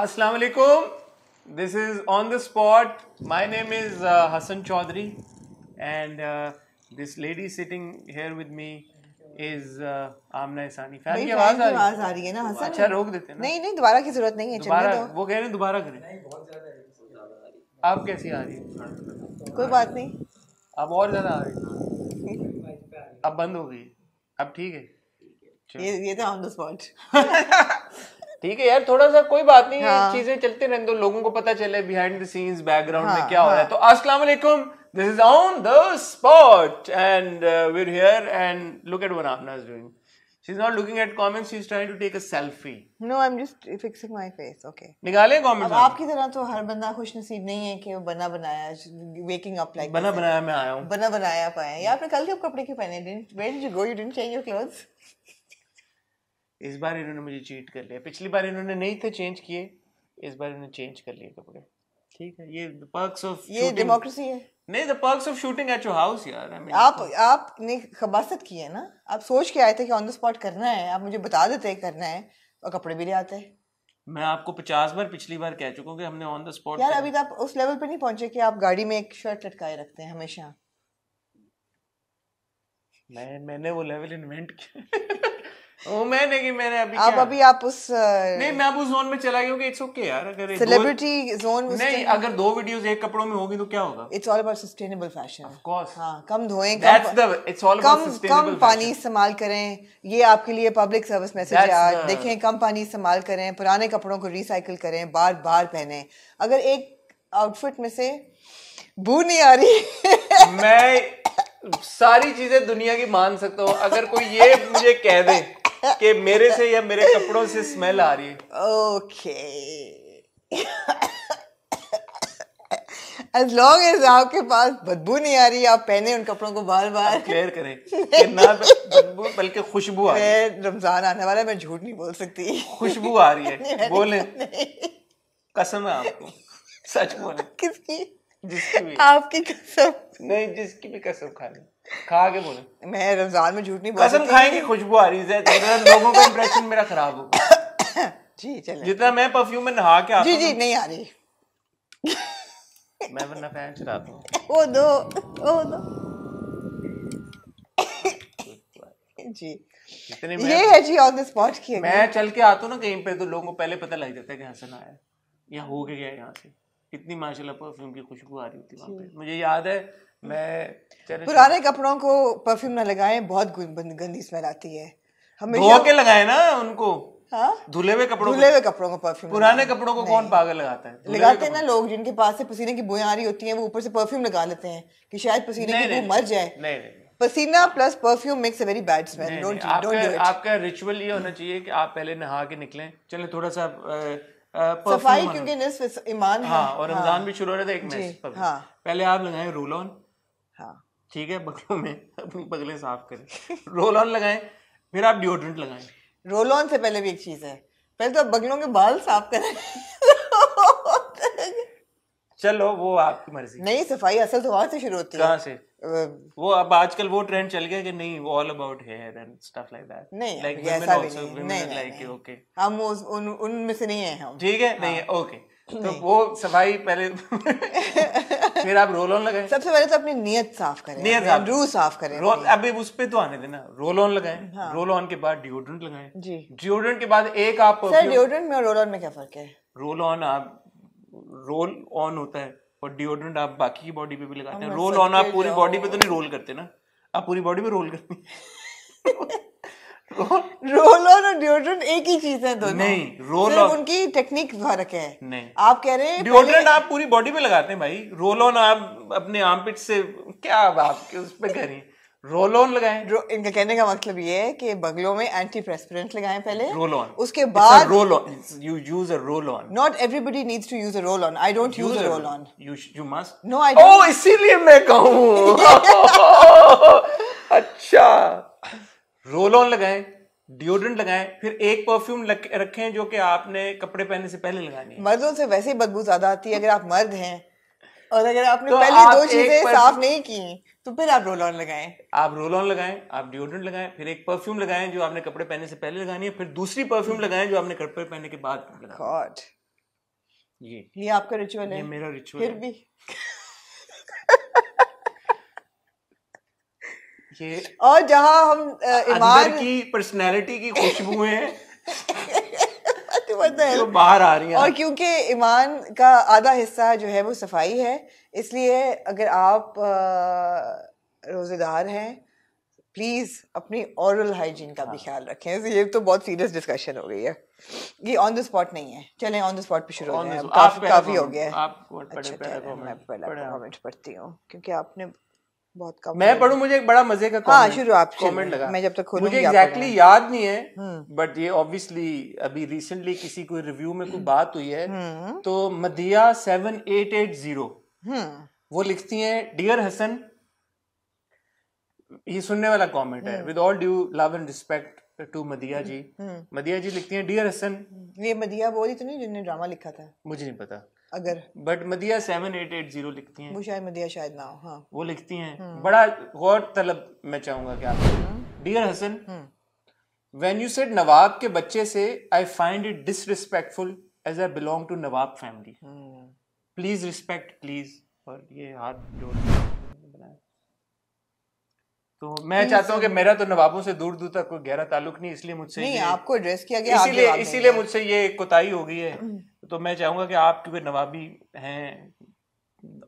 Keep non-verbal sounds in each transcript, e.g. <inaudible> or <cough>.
अस्सलाम वालेकुम this is on the spot my name is Hasan Chaudhry and this lady sitting here with me is Amna Isani fan की आवाज आ रही है ना हसन अच्छा रोक देते हैं नहीं नहीं दोबारा की जरूरत नहीं है दोबारा वो कह रहे हैं दोबारा करें नहीं बहुत ज्यादा है आप कैसी आ रही है कोई बात नहीं अब और ज़्यादा आ रही है अब बंद हो गई अब ठीक है ये ये तो ऑन द स्पॉट ठीक है यार थोड़ा सा कोई बात नहीं हाँ। चीजें चलते रहें तो लोगों को पता चले बिहाइंड सीन्स बैकग्राउंड में हाँ, क्या हो रहा है हाँ। तो अस्सलाम वालेकुम this is on the spot and we are here and look at what Amna is doing she is not looking at comments she is trying to take a selfie no I am just fixing my face okay निकाले comments आपकी तरह तो हर बंदा खुश नसीब नहीं है कि वो बना बनाया वेकिंग अप लाइक बना बनाया मैं आया हूं बना बनाया पाए या फिर कल के कपड़े क्यों पहने didn't where did you go you didn't change your clothes इस बार इन्होंने मुझे चीट कर लिया पिछली बार इन्होंने नहीं थे चेंज किए इस बार इन्होंने चेंज कर लिए कपड़े ठीक है ये पर्क्स ऑफ ये डेमोक्रेसी है नहीं the perks of shooting at your house यार आई मीन आप आप ने खबासत की है ना आप सोच के आए थे कि ऑन द स्पॉट करना है आप मुझे बता देते करना है और कपड़े भी ले आते हैं मैं आपको पचास बार पिछली बार कह चुका हूँ कि हमने ऑन द स्पॉट यार अभी तो आप उस लेवल पे नहीं पहुंचे कि आप गाड़ी में एक शर्ट लटकाए रखते हैं हमेशा मैं मैंने वो लेवल इन्वेंट किया ओ मैं नहीं मैंने अभी अभी आप उस नहीं मैं अब उस जोन में चला गया इट्स ओके यार अगर सेलिब्रिटी जोन नहीं अगर दो वीडियोस एक कपड़ों में होगी तो क्या होगा it's all about sustainable fashion of course हां कम धोएं कम दैट्स इट्स ऑल अबाउट कम पानी इस्तेमाल करें ये आपके लिए पब्लिक सर्विस मैसेज है देखें कम पानी इस्तेमाल करें पुराने कपड़ों को रिसाइकिल करें बार-बार पहने अगर एक आउटफिट में से बू नहीं आ रही मैं सारी चीजें दुनिया की मान सकता हूँ अगर कोई ये मुझे कह दे <laughs> कि मेरे से या मेरे कपड़ों से स्मेल आ रही है ओके एज लॉन्ग एज आपके पास बदबू नहीं आ रही आप पहने उन कपड़ों को बार बार क्लियर करें <laughs> कि ना बदबू बल्कि खुशबू आ रही है रमजान आने वाला है मैं झूठ नहीं बोल सकती खुशबू आ रही है <laughs> बोले कसम है आपको सच बोले किसकी जिसकी भी आपकी कसम नहीं जिसकी भी कसम खा ली खा के बोले मैं रमजान में झूठ नहीं बोल कसम खाएंगे खुशबू आ रही है तेरे लोगों का इंप्रेशन मेरा खराब हो जी चले जितना मैं परफ्यूम में नहा के आता जी जी नहीं आ रही मैं वरना फैन चलाता हूँ ओ दो ओ दो जी ये है जी ऑन द स्पॉट की मैं चल के आता हूँ ना कहीं पे तो लोगों को पहले पता लग जाता है कि हसन आया या हो गया यहाँ से इतनी माशाल्लाह परफ्यूम की खुशबू आ रही थी वहाँ पे मुझे याद है मैं पुराने कपड़ों को परफ्यूम ना लगाएं बहुत गंदी स्मेल आती है हमेशा के लगाए ना उनको धुले हुए कपड़ों धुले हुए कपड़ों को परफ्यूम पुराने कपड़ों को कौन पागल लगाता है लगाते हैं ना लोग जिनके पास से पसीने की बुआ आ रही होती है वो ऊपर से परफ्यूम लगा लेते हैं कि शायद पसीने की बू मर जाए नहीं पसीना plus perfume makes a very bad smell don't don't do it आपका रिचुअल ये होना चाहिए कि आप पहले नहा के निकलें चलें थोड़ा सा सफाई क्योंकि ईमान हाँ, है हाँ और रमजान भी शुरू हो रहा था एक मैच हाँ। पहले आप लगाएं रोल ऑन ठीक है बगलों में अपनी बगलें साफ करें रोल ऑन लगाएं फिर आप डिओड्रेंट लगाएं रोल ऑन से पहले भी एक चीज़ है पहले तो आप बगलों के बाल साफ करें चलो वो आपकी मर्जी नहीं सफाई असल तो वहां से शुरू होती है से वो अब आजकल वो ट्रेंड चल गया कि नहीं वो all about hair and stuff like that नहीं लाइक ऐसा भी नहीं लाइक ओके हम उन उनमें से नहीं है हम ठीक है नहीं है ओके तो वो सफाई पहले फिर आप रोल ऑन लगाएं सबसे पहले तो अपनी नियत साफ करें नियत साफ रू साफ करें रोल अभी उस पे तो आने देना रोल ऑन लगाएं हाँ। रोल ऑन के बाद डिओड्रेंट लगाएं जी डिओड्रेंट के बाद एक आप सर डिओड्रेंट में और रोल ऑन में क्या फर्क है रोल ऑन आप रोल ऑन होता है और डिओड्रेंट आप बाकी की बॉडी पे भी लगाते हैं रोल ऑन आप पूरी बॉडी पे तो नहीं रोल करते ना आप पूरी बॉडी पे रोल करते हैं <laughs> <laughs> रोल ऑन और डिओड्रेंट एक ही चीज है दोनों नहीं रोल ऑन उनकी टेक्निक फर्क है नहीं आप कह रहे हैं डिओड्रेंट आप पूरी बॉडी पे लगाते हैं भाई रोल ऑन आप अपने आर्मपिट से क्या आपके उस पर करें रोल ऑन लगाएं इनका कहने का मतलब ये है कि बंगलों में एंटी प्रेस्पिरेंट लगाएं पहले रोल ऑन उसके बाद roll on you use a roll on not everybody needs to use a roll on I don't use a roll on you you must know I oh इसीलिए मैं कहूं <laughs> अच्छा रोल ऑन लगाएं deodorant लगाएं फिर एक परफ्यूम रखें जो कि आपने कपड़े पहनने से पहले लगाने मर्दों से वैसे ही बदबू ज्यादा आती है अगर आप मर्द हैं और अगर आपने तो पहले आप दो चीजें साफ नहीं की तो फिर आप रोल ऑन लगाएं आप रोल ऑन लगाएं आप डिओड्रेंट लगाएं फिर एक परफ्यूम लगाएं जो आपने कपड़े पहनने से पहले लगानी है फिर दूसरी परफ्यूम लगाएं जो आपने कपड़े पहनने के बाद ये ये आपका रिचुअल है मेरा रिचुअल फिर भी ये और जहाँ हम ईमान की पर्सनैलिटी की खुशबू है <laughs> तो बाहर आ रही है और क्योंकि ईमान का आधा हिस्सा जो है वो सफाई है इसलिए अगर आप रोज़ेदार हैं प्लीज़ अपनी औरल हाइजीन का भी हाँ। ख्याल रखें ये तो बहुत सीरियस डिस्कशन हो गई है ये ऑन द स्पॉट नहीं है चलें ऑन द स्पॉट पे शुरू हो गया काफ़ी हो गया है अच्छा मैं पढ़ती हूँ क्योंकि आपने बहुत कम मैं पढ़ू मुझे एक बड़ा मजे का कमेंट हाँ, शुरू आप कमेंट लगा मैं जब तक तो मुझे एग्जैक्टली exactly याद नहीं है बट हम्म। ये ऑब्वियसली अभी रिसेंटली किसी को रिव्यू में कोई बात हुई है हम्म। तो Madiya seven eight eight zero वो लिखती हैं डियर हसन ये सुनने वाला कमेंट है with all due love and respect to Madiya ji हम्म। मदिया जी लिखती हैं डियर हसन ये मदिया वो ही तो नहीं जिनने ड्रामा लिखा था मुझे नहीं पता अगर but Madiya seven eight eight zero लिखती हैं वो शायद मदिया शायद ना हो हाँ वो लिखती हैं हम्म। बड़ा गौर तलब मैं चाहूंगा क्या dear Hasan when you said नवाब के बच्चे से I find it disrespectful as I belong to नवाब फैमिली प्लीज रिस्पेक्ट प्लीज और ये हाथ जोड़ तो मैं चाहता हूँ कि हम्म। मेरा तो नवाबों से दूर दूर तक कोई गहरा ताल्लुक नहीं इसलिए मुझसे नहीं आपको एड्रेस किया गया इसीलिए इसीलिए मुझसे ये कोताही हो गई है हम्म। तो मैं चाहूंगा कि आप क्योंकि नवाबी हैं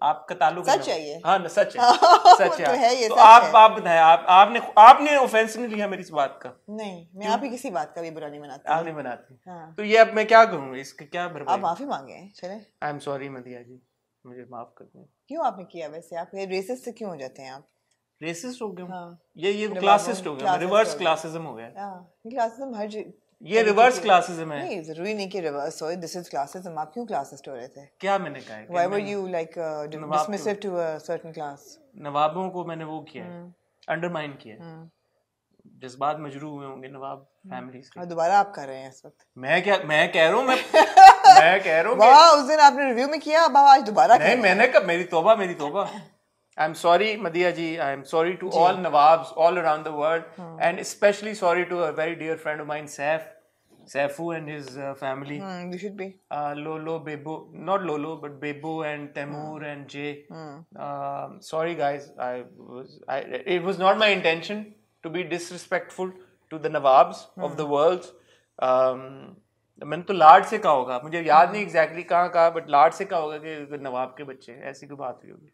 आपका ताल्लुक सच है ये हाँ ना सच है हाँ, सच है, तो है ये तो सच आप है। आप बताएं आप आपने आपने ऑफेंस नहीं लिया मेरी इस बात का नहीं मैं आप ही किसी बात का भी बुरा नहीं मनाती आप नहीं मनाती हाँ। तो ये अब मैं क्या करूँ इसके क्या भरपाई आप माफी मांगे चले आई एम सॉरी मदिया जी मुझे माफ कर दें क्यों आपने किया वैसे आप ये रेसिस्ट से क्यों हो जाते हैं आप रेसिस्ट हो गए हाँ। ये ये क्लासिस्ट तो हो गया रिवर्स क्लासिज्म हो गया क्लासिज्म हर ये रिवर्स क्लासिज्म है नहीं जरूरी नहीं कि रिवर्स हो दिस इज हम आप क्यों क्लासेस हो रहे थे क्या मैंने कहा why were you like dismissive to a certain class नवाबों को मैंने वो किया अंडरमाइन हम्म। किया जिस हम्म। जज्बात मजरू हुए होंगे नवाब फैमिलीज हम्म। के और दोबारा आप कर रहे हैं इस वक्त मैं क्या मैं कह रहा हूं मैं <laughs> मैं कह रहा हूं वाह उस दिन आपने रिव्यू में किया अब आज दोबारा नहीं मैंने कब मेरी तौबा मेरी तौबा I'm sorry, Madhya ji. I'm sorry to ji. all Nawabs all around the world, hmm. and especially sorry to a very dear friend of mine, Saif. Saifu and his uh, family. Mm, you should be. Uh, Lolo, Bebo, not Lolo, but Bebo and Temur hmm. and Jay. Uh, sorry, guys. I was. I, it was not my intention to be disrespectful to the Nawabs of hmm. the world. Um, मैंने तो लाड से कहा होगा मुझे याद नहीं exactly exactly कहाँ कहा बट लाड से कहा होगा कि नवाब के बच्चे ऐसी कोई बात हुई होगी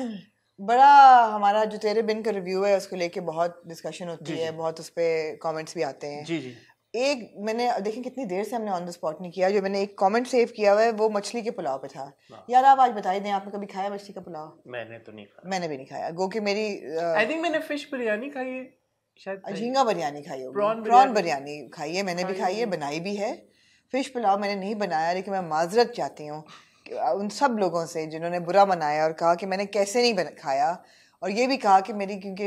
बड़ा हमारा जो तेरे बिन का रिव्यू है उसको लेके बहुत डिस्कशन होती है बहुत उस पर कॉमेंट्स भी आते हैं जी जी एक मैंने देखें कितनी देर से हमने ऑन द स्पॉट नहीं किया जो मैंने एक कमेंट सेव किया हुआ है वो मछली के पुलाव पे था यार आप आज बताई दें आपने कभी खाया मछली का पुलाव मैंने तो नहीं खाया मैंने भी नहीं खाया गो कि मेरी आई थिंक मैंने फिश बिरयानी खाई है शायद झींगा बिरयानी खाई होगी प्रॉन बिरयानी खाई है मैंने भी खाई है बनाई भी है फिश पुलाव मैंने नहीं बनाया लेकिन मैं माजरत चाहती हूँ उन सब लोगों से जिन्होंने बुरा मनाया और कहा कि मैंने कैसे नहीं बना खाया और ये भी कहा कि मेरी क्योंकि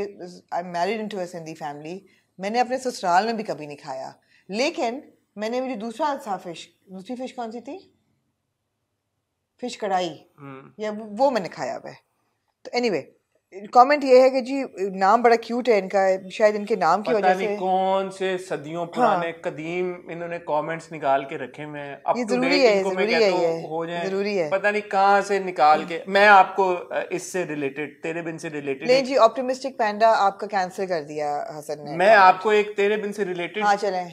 I am married into a Sindhi family मैंने अपने ससुराल में भी कभी नहीं खाया लेकिन मैंने मेरी दूसरा था फिश दूसरी फिश कौन सी थी फिश कढ़ाई हम्म। या वो मैंने खाया वह तो एनी anyway, कमेंट ये है कि जी नाम बड़ा क्यूट है इनका शायद इनके नाम की वजह से कौन से सदियों हाँ। पुराने हाँ। कदीम इन्होंने कमेंट्स निकाल के रखे हुए हैं अब जरूरी है जरूरी है ये हो जाए जरूरी है पता नहीं कहाँ से निकाल के मैं आपको इससे रिलेटेड तेरे बिन से रिलेटेड नहीं जी ऑप्टिमिस्टिक पैंडा आपका कैंसिल कर दिया हसन ने मैं आपको एक तेरे बिन से रिलेटेड हाँ चले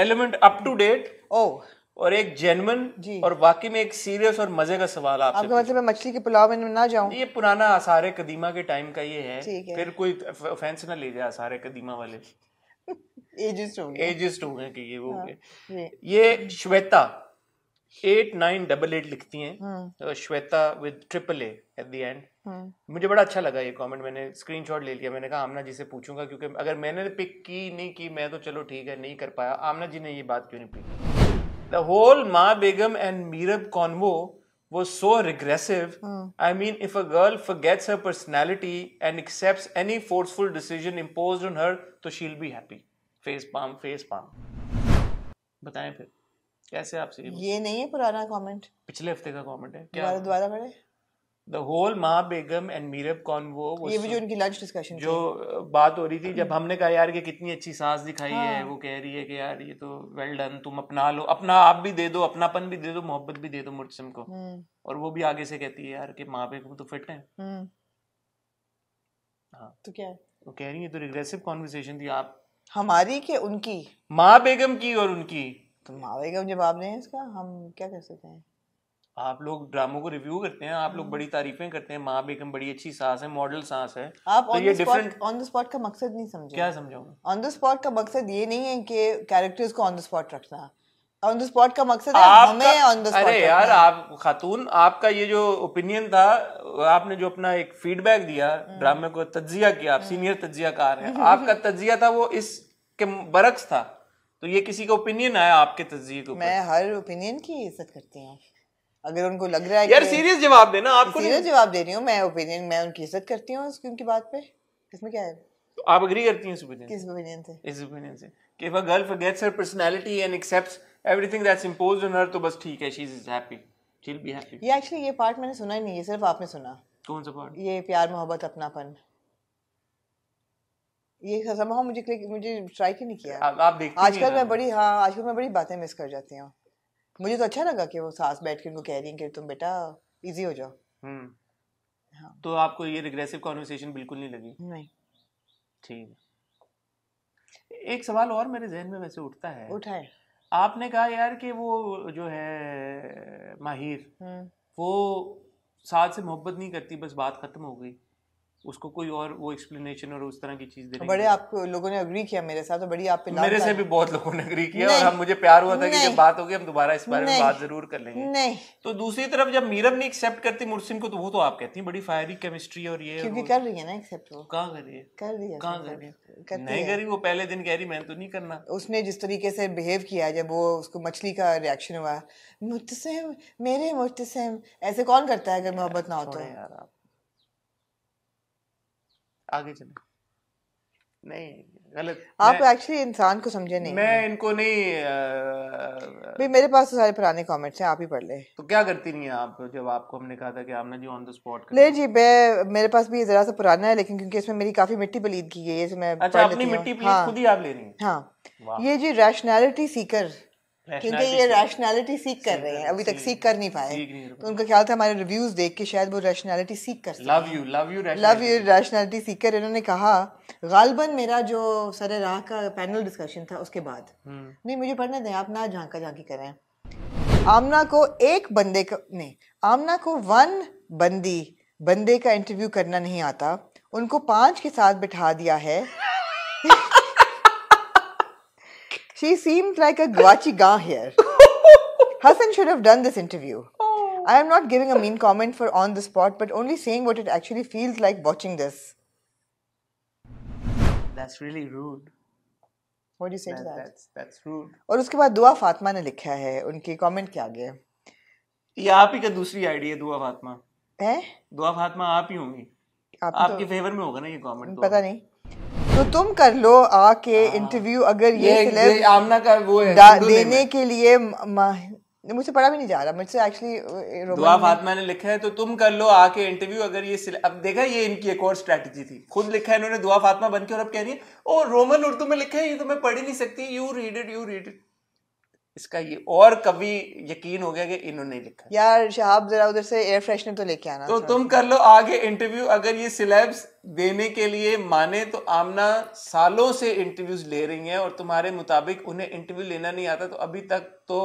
relevant up to date oh और एक जेनवन और वाकई में एक सीरियस और मजे का सवाल आपसे मतलब मैं मछली के पुलाव में ना जाऊं ये पुराना आसार कदीमा के टाइम का ये है, है। फिर कोई ऑफेंस ना ले जाए आसार कदीमा वाले एजिस्ट हो गए एजिस्ट हो गए कि ये वो हाँ, ये Shweta eight nine double eight लिखती हैं हाँ। तो Shweta with triple A at the end मुझे बड़ा अच्छा लगा ये कमेंट मैंने स्क्रीनशॉट ले लिया मैंने कहा आमना जी से पूछूंगा क्योंकि अगर मैंने पिक की नहीं की मैं तो चलो ठीक है नहीं कर पाया आमना जी ने ये बात क्यों नहीं पिक द होल मा बेगम एंड मीरब कॉन्वो वो so regressive I mean if a girl forgets her personality and accept any forceful decision impose on her तो she'll be happy face palm face palm बताएं फिर कैसे आपसे ये नहीं है पुराना कमेंट पिछले हफ्ते का कमेंट है क्या दोबारा पढ़े द होल माँ बेगम एंड मीरब वो ये भी जो इनकी लंच डिस्कशन जो थी। बात हो रही थी जब हमने कहा यार कि कितनी अच्छी सांस दिखाई हाँ। है वो कह रही है कि यार ये तो वेल well डन तुम अपना लो अपना आप भी दे दो अपनापन भी दे दो मोहब्बत भी दे दो मुर्सम को हम्म। और वो भी आगे से कहती है यार कि माँ बेगम तो फिट है हम्म। हाँ तो क्या वो कह रही है तो रिग्रेसिव कॉन्वर्सेशन थी आप हमारी के उनकी माँ बेगम की और उनकी तो माँ बेगम जवाब नहीं है इसका हम क्या कह सकते हैं आप लोग ड्रामो को रिव्यू करते हैं आप लोग हम्म। बड़ी तारीफें करते हैं माँ बेगम बड़ी अच्छी सास है मॉडल सास है आप on the spot on the spot का मकसद नहीं समझे क्या समझाऊँ ऑन द स्पॉट का मकसद ये नहीं है कि कैरेक्टर्स को ऑन द स्पॉट रखना ऑन द स्पॉट का मकसद है हमें ऑन द स्पॉट अरे यार आप खातून आपका ये जो ओपिनियन था आपने जो अपना एक फीडबैक दिया ड्रामे हम्म। को तजिया किया आप सीनियर हम्म। तजियाकार हैं <laughs> आपका तजिया था वो इसके बरक्स था तो ये किसी का ओपिनियन आया आपके तजिए को मैं हर ओपिनियन की इज्जत करती हूँ अगर उनको लग रहा है यार सीरियस जवाब देना आपको सीरियस जवाब दे रही हूँ मैं ओपिनियन मैं उनकी इज्जत करती हूँ उनकी बात पे इसमें क्या है तो आप एग्री करती हैं इस ओपिनियन किस ओपिनियन से इस ओपिनियन से कि if a girl forgets her personality and accepts everything that's imposed on her तो बस ठीक है she is happy she will be happy ये एक्चुअली ये पार्ट मैंने सुना ही नहीं है सिर्फ आपने सुना कौन सा पार्ट ये प्यार मोहब्बत अपनापन ये समाह मुझे क्लिक मुझे ट्राई ही नहीं किया आप देखते आजकल मैं बड़ी हां आजकल मैं बड़ी बातें मिस कर जाती हूं मुझे तो अच्छा लगा कि वो सास बैठ के उनको कह रही है कि तुम बेटा इजी हो जाओ हम्म हाँ। तो आपको ये रिग्रेसिव कॉन्वर्सेशन बिल्कुल नहीं लगी नहीं ठीक एक सवाल और मेरे जहन में वैसे उठता है उठाए आपने कहा यार कि वो जो है माहिर हम्म। वो साथ से मोहब्बत नहीं करती बस बात खत्म हो गई उसको कोई और वो एक्सप्लेनेशन और उस तरह की चीज तो देने बड़े आप लोगों ने अग्री किया मेरे साथ तो बड़ी आप मेरे से भी बहुत लोगों ने अग्री किया और हम मुझे प्यार हुआ था कि जब बात होगी हम दोबारा इस बारे में बात जरूर कर लेंगे नहीं तो दूसरी तरफ जब मीरम नहीं एक्सेप्ट करती मुर्सिम को तो वो तो आप कहती है बड़ी फायरी केमिस्ट्री और ये क्योंकि कर रही है ना एक्सेप्ट वो कहाँ कर रही है कर रही है कहाँ कर रही है नहीं कर रही वो पहले दिन कह रही मैंने तो नहीं करना उसने जिस तरीके से बिहेव किया जब वो उसको मछली का रिएक्शन हुआ मुर्तसिम मेरे मुर्तसिम ऐसे कौन करता है अगर मोहब्बत ना हो तो यार आप आगे चले नहीं गलत आप एक्चुअली इंसान को समझे नहीं मैं इनको नहीं आ, भी मेरे पास तो सारे पुराने कमेंट्स हैं आप ही पढ़ ले तो क्या करती नहीं है आप जब आपको हमने कहा था कि आपने जी ऑन द स्पॉट ले जी मैं मेरे पास भी जरा सा पुराना है लेकिन क्योंकि इसमें मेरी काफी मिट्टी पलीद की गई है मैं अच्छा अपनी मिट्टी पलीद हाँ। खुद ही आप ले रही हैं हां ये जी रैशनैलिटी सीकर क्योंकि ये रैशनैलिटी सीख कर रहे हैं अभी तक सीख कर नहीं पाए तो उनका ख्याल था हमारे रिव्यूज देख के शायद वो रैशनैलिटी सीख कर love you love you love you rationality सीख कर इन्होंने कहा गालबन मेरा जो सर राह का पैनल डिस्कशन था उसके बाद हम्म। नहीं मुझे पढ़ने दें आप ना झांका झांकी करें आमना को एक बंदे का नहीं आमना को वन बंदी बंदे का इंटरव्यू करना नहीं आता उनको पांच के साथ बिठा दिया है She seemed like a guachi ga here. Hassan should have done this interview. I am not giving a mean comment for on the spot, but only saying what it actually feels like watching this. That's really rude. What do you say that, to that? That's, that's rude. और उसके बाद दुआ फातिमा ने लिखा है उनके comment के आगे ये आप ही का दूसरी आईडी है दुआ फातिमा है दुआ फातिमा आप ही होंगी आप आपके तो, फेवर में होगा ना ये कमेंट पता नहीं तो तुम कर लो आके इंटरव्यू हाँ। अगर ये, ये, ये आमना का वो है देने के लिए मुझे पढ़ा भी नहीं जा रहा मुझसे एक्चुअली दुआ फातिमा ने लिखा है तो तुम कर लो आके इंटरव्यू अगर ये अब देखा ये इनकी एक और स्ट्रेटेजी थी खुद लिखा है इन्होंने दुआ फातिमा बनकर और अब कह रही है ओ रोमन उर्दू में लिखा है ये तो मैं पढ़ ही नहीं सकती you read it you read it इसका ये और कभी यकीन हो गया कि इन्होंने लिखा यार शहाब जरा उधर से एयर फ्रेशनर तो लेके आना तो तुम कर लो आगे इंटरव्यू अगर ये सिलेब्स देने के लिए माने तो आमना सालों से इंटरव्यूज ले रही हैं और तुम्हारे मुताबिक उन्हें इंटरव्यू लेना नहीं आता तो अभी तक तो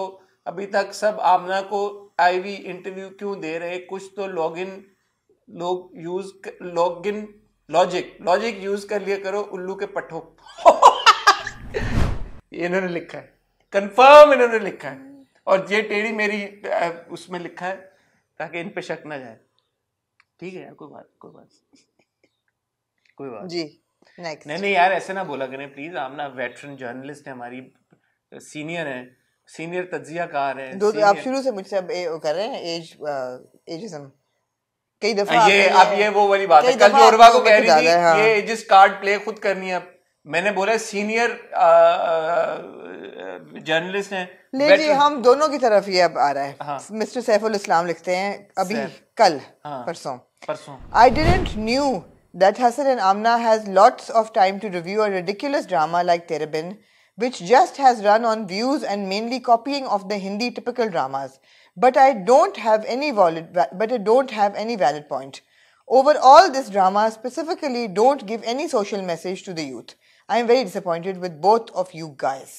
अभी तक सब आमना को आईवी इंटरव्यू क्यों दे रहे कुछ तो लॉगिन लोग use login logic logic use कर लिया करो उल्लू के पठो <laughs> इन्होंने लिखा है कंफर्म इन्होंने लिखा है और ये टेढ़ी मेरी उसमें लिखा है ताकि इन पे शक ना जाए ठीक है यार कोई बात कोई बात कोई बात जी नेक्स्ट नहीं नहीं यार ऐसे ना बोला करें प्लीज आप ना वेटरन जर्नलिस्ट है हमारी सीनियर है सीनियर तजिया कार है दो तो आप शुरू से मुझसे अब ए, कर रहे हैं एज एजिज्म कई दफा ये आप ये वो वाली बात है कल जोरवा को कह रही थी हाँ। ये एजिस कार्ड प्ले खुद करनी है मैंने बोला सीनियर जर्नलिस्ट हैं ले जी हम दोनों की तरफ ये अब आ रहा है हाँ। मिस्टर सैफुल इस्लाम लिखते हैं अभी कल हाँ। परसों परसों I didn't knew that Hasan and Amna has lots of time to review a ridiculous drama like तेरेबिन which just has run on views and mainly copying of the hindi typical dramas but i don't have any valid but i don't have any valid point overall this drama specifically don't give any social message to the youth I am very disappointed with both of you guys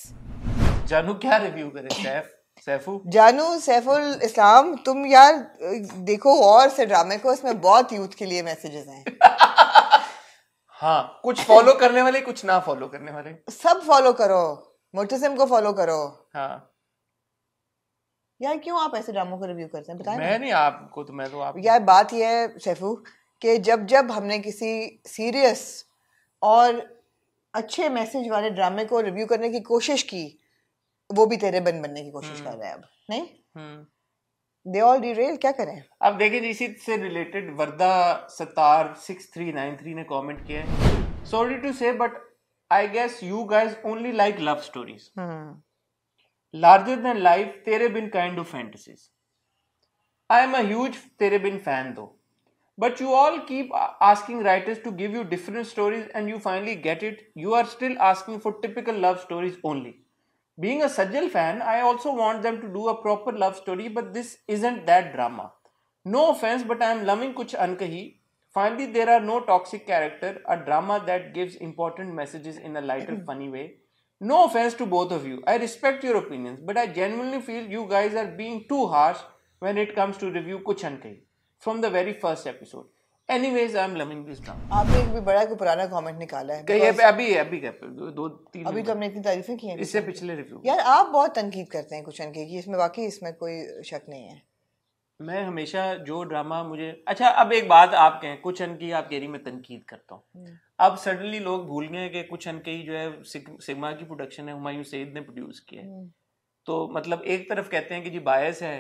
जानू क्या review करे सैफ सैफू जानू सैफुल इस्लाम तुम यार देखो और से ड्रामे को इसमें बहुत यूथ के लिए मैसेजेस हैं <laughs> हाँ कुछ फॉलो करने वाले कुछ ना फॉलो करने वाले सब फॉलो करो मोटिसम को फॉलो करो हाँ यार क्यों आप ऐसे ड्रामों को रिव्यू करते हैं बताएं मैं नहीं आपको तो मैं तो आप यार बात यह है सैफू कि जब जब हमने किसी सीरियस और अच्छे मैसेज वाले ड्रामे को रिव्यू करने की कोशिश की वो भी तेरे बन बनने की कोशिश कर हम्म। रहा है अब नहीं दे ऑल डी रेल क्या करें अब देखिए जी इसी से related Warda Sattar six three nine three ने कॉमेंट किया sorry to say but I guess you guys only like love stories larger than life Tere Bin kind of fantasies I am a huge Tere Bin fan though but you all keep asking writers to give you different stories and you finally get it you are still asking for typical love stories only being a sajjal fan i also want them to do a proper love story but this isn't that drama no offense but i am loving kuch ankahi finally there are no toxic character a drama that gives important messages in a lighter mm-hmm. funny way no offense to both of you i respect your opinions but i genuinely feel you guys are being too harsh when it comes to review kuch ankahi from the very first episode anyways I am loving this drama आपने एक भी बड़ा कोई पुराना comment निकाला है कहीं अभी अभी अभी दो, दो तीन अभी तो हमने इतनी तारीफें की हैं इससे पिछले रिव्यू यार आप बहुत तनकीद करते हैं कुशन की कि इसमें वाकई इसमें कोई शक नहीं है मैं हमेशा जो ड्रामा मुझे अच्छा अब एक बात आप कहें कुछ अन की आप कह रही मैं तनकीद करता हूँ हम्म। अब सडनली लोग भूल गए कि कुछ अन अनकी जो है सिग्मा की प्रोडक्शन है हुमायूं सईद ने प्रोड्यूस किया है हम्म। तो मतलब एक तरफ कहते हैं कि जी बायस है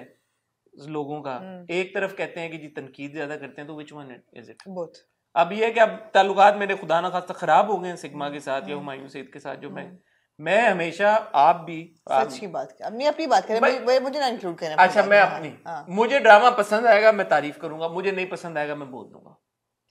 लोगों का हम्म। एक तरफ कहते हैं कि जी तनकीद ज्यादा करते हैं तो which one is it both अब यह है कि अब ताल्लुकात मेरे खुदा ना खासा खराब हो गए सिग्मा के साथ या हम्म। हुमायूं सईद के साथ जो मैं हम्म। मैं हमेशा आप भी सच की बात कर अपनी अपनी बात करें मुझे ना इंक्लूड करें अच्छा मैं अपनी हाँ। मुझे ड्रामा पसंद आएगा मैं तारीफ करूंगा मुझे नहीं पसंद आएगा मैं बोल दूंगा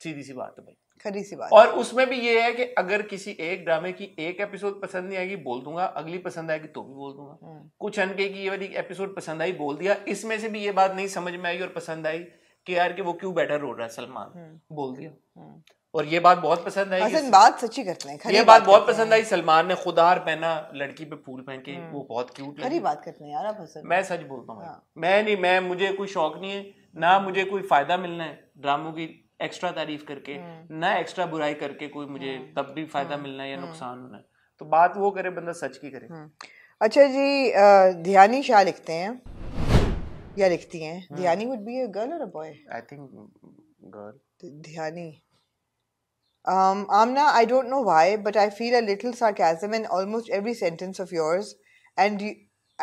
सीधी सी बात है भाई खरी सी बात और उसमें भी ये है कि अगर किसी एक ड्रामे की एक एपिसोड पसंद नहीं आएगी बोल दूंगा अगली पसंद आएगी तो भी बोल दूंगा हम्म। कुछ अनके की ये वाली एपिसोड पसंद आई बोल दिया इसमें से भी ये बात नहीं समझ में आई और पसंद आई कि यार के वो क्यों बैठा रो रहा है सलमान हम्म। बोल दिया हम्म। और ये बात बहुत पसंद आई बात सच्ची करते हैं ये बात, बात बहुत पसंद आई सलमान ने खुदार पहना लड़की पे फूल पहन के वो बहुत क्यूट खरी बात करते हैं यार आप मैं सच बोलता हूँ हाँ। मैं नहीं मैं मुझे कोई शौक नहीं है ना मुझे कोई फायदा मिलना है ड्रामों की एक्स्ट्रा तारीफ करके ना एक्स्ट्रा बुराई करके कोई मुझे तब भी फायदा मिलना है या नुकसान होना है तो बात वो करे बंदा सच की करे अच्छा जी ध्यानी शाह लिखते हैं या लिखती हैं Dhyani would be a girl or a boy I think girl Dhyani Um, Amna, I don't know why, but I feel a little sarcasm in almost every sentence of yours, and you,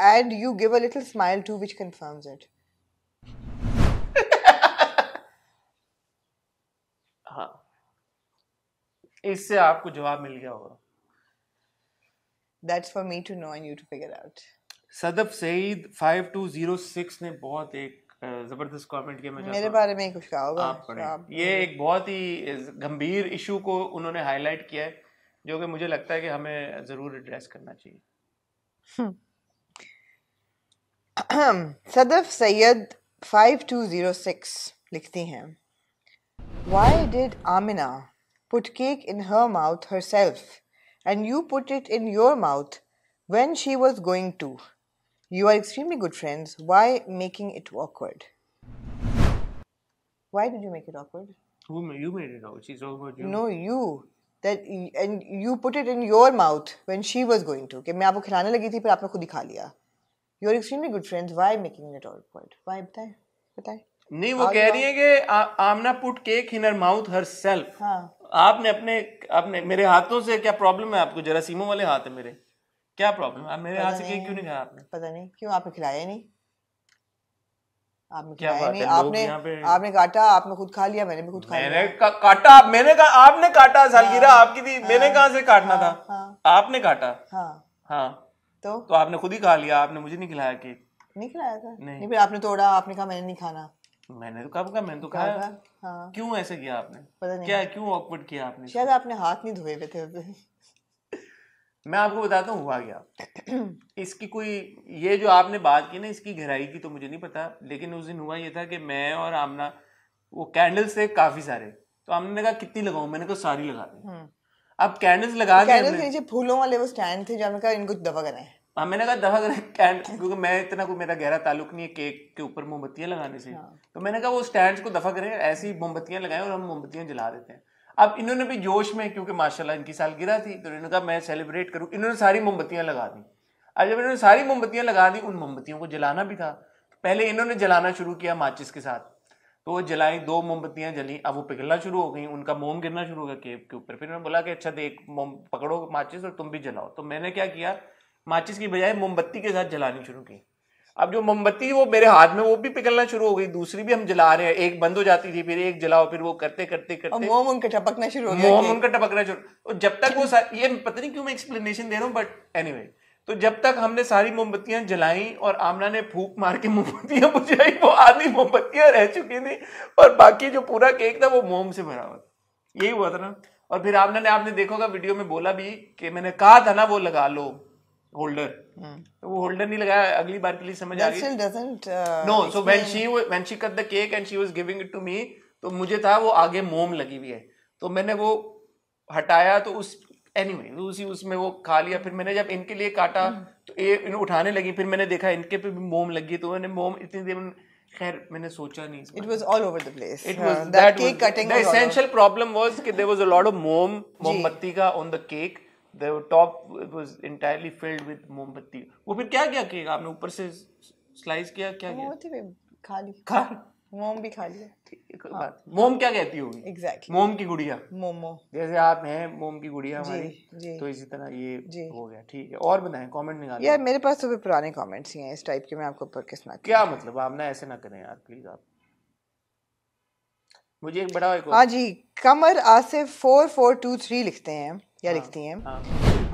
and you give a little smile too, which confirms it. हाँ इससे आपको जवाब मिल गया होगा that's for me to know and you to figure out Sadab Saeed 5206 ने बहुत एक जबरदस्त कमेंट किया मैं मेरे बारे में कुछ कहा होगा आप पढ़ें ये एक बहुत ही गंभीर इशू को उन्होंने हाईलाइट किया है जो कि मुझे लगता है कि हमें जरूर एड्रेस करना चाहिए हम्म। <clears throat> सदफ सैयद 5206 लिखती हैं Why did Amina put cake in her mouth herself and you put it in your mouth when she was going to? You are extremely good friends. Why making it awkward? Why did you make it awkward? you made it awkward? She's talking about you. No, you. That and you put it in your mouth when she was going to. You are extremely good friends. Why making it awkward? Why Tell me. नहीं वो कह रही है कि Amna put cake in her mouth herself आपने अपने अपने मेरे हाथों से क्या प्रॉब्लम है आपको जरा सीमो वाले हाथ है मेरे क्या प्रॉब्लम आप मेरे हाथ से केक क्यों नहीं खाया आपने पता नहीं क्यों आपने खिलाया नहीं आपने क्या नहीं आपने आपने काटा आपने खुद खा लिया मैंने भी खुद खा मैंने का, काटा मैंने का, आपने काटा सालगिरह हाँ, आपकी थी हाँ, मैंने कहा से काटना था हाँ, हाँ। आपने काटा हाँ, हाँ तो तो आपने खुद ही खा लिया आपने मुझे नहीं खिलाया केक नहीं खिलाया था नहीं फिर आपने तोड़ा आपने कहा मैंने नहीं खाना मैंने तो कब कहा मैंने तो कहा हाँ। क्यों ऐसे किया आपने पता नहीं क्या क्यों ऑकवर्ड किया आपने शायद आपने हाथ नहीं धोए हुए थे मैं आपको बताता हूँ हुआ क्या <clears throat> इसकी कोई ये जो आपने बात की ना इसकी गहराई की तो मुझे नहीं पता लेकिन उस दिन हुआ ये था कि मैं और आमना वो कैंडल्स थे काफी सारे तो हमने कहा कितनी लगाऊ मैंने कहा सारी लगा दी हम्म। अब कैंडल्स लगा कैंडल्स नीचे फूलों वाले वो स्टैंड थे जो हमने कहा इनको दफा करें हाँ मैंने कहा दफा कैंड <laughs> क्योंकि मैं इतना कोई मेरा गहरा ताल्लुक नहीं है केक के ऊपर मोमबत्तियाँ लगाने से हाँ। तो मैंने कहा वो स्टैंड को दफा करें ऐसी मोमबत्तियाँ लगाएं और हम मोमबत्तियाँ जला देते हैं अब इन्होंने भी जोश में क्योंकि माशाल्लाह इनकी गिरा थी तो इन्होंने कहा मैं सेलिब्रेट करूँ इन्होंने सारी मोमबत्तियाँ लगा दी अब जब इन्होंने सारी मोमबत्तियाँ लगा दी उन मोमबत्तियों को जलाना भी था पहले इन्होंने जलाना शुरू किया माचिस के साथ तो वो जलाई दो मोमबत्तियाँ जली अब वो पिघलना शुरू हो गई उनका मोम गिरना शुरू हो गया केक के ऊपर फिर उन्होंने बोला कि अच्छा देख मोम पकड़ो माचिस और तुम भी जलाओ तो मैंने क्या किया माचिस की बजाय मोमबत्ती के साथ जलानी शुरू की अब जो मोमबत्ती वो मेरे हाथ में वो भी पिघलना शुरू हो गई दूसरी भी हम जला रहे हैं एक बंद हो जाती थी फिर एक जलाओ फिर वो करते करते करते मोम उनका टपकना शुरू हो गया मोम उनका टपकना शुरू और जब तक वो ये पता नहीं क्यों मैं एक्सप्लेनेशन दे रहा हूँ बट एनी तो जब तक हमने सारी मोमबत्तियां जलाई और आमना ने फूक मार के मोमबत्तियां बुझाई वो आधी मोमबत्तियां रह चुकी थी और बाकी जो पूरा केक था वो मोम से भरा हुआ था यही हुआ था ना और फिर आमना ने आपने देखोगा वीडियो में बोला भी कि मैंने कहा था ना वो लगा लो होल्डर hmm. तो वो होल्डर नहीं लगाया अगली बार के लिए समझ आ गई no so when she when she cut the cake and she was giving it to me तो मुझे था वो आगे मोम लगी हुई है तो मैंने वो हटाया तो उस एनीवे anyway, तो उसी उसमें वो खा लिया फिर मैंने जब इनके लिए काटा hmm. तो ये उठाने लगी फिर मैंने देखा इनके पे भी मोम लगी तो मैंने मोम इतनी देर खैर मैंने सोचा नहीं it was all over the place it was that cake cutting the essential problem was कि there was a lot of मोम मोमबत्ती का on the cake top top was filled with मोमबत्ती वो फिर क्या क्या किया आपने ऊपर से स्लाइस किया क्या किया खा ली खा मोम भी खाली है हाँ। मोम क्या कहती होगी exactly. मोम की गुड़िया मोमो जैसे आप हैं मोम की गुड़िया हमारी जी, तो इसी तरह ये हो गया ठीक है और बताएं कमेंट निकाल यार मेरे पास तो फिर पुराने कमेंट्स ही हैं इस टाइप के मैं आपको पढ़ के सुना क्या मतलब आप ना ऐसे ना करें यार प्लीज आप मुझे एक बड़ा हाँ जी Qamar Asif four four two three लिखते हैं क्या लिखती हैं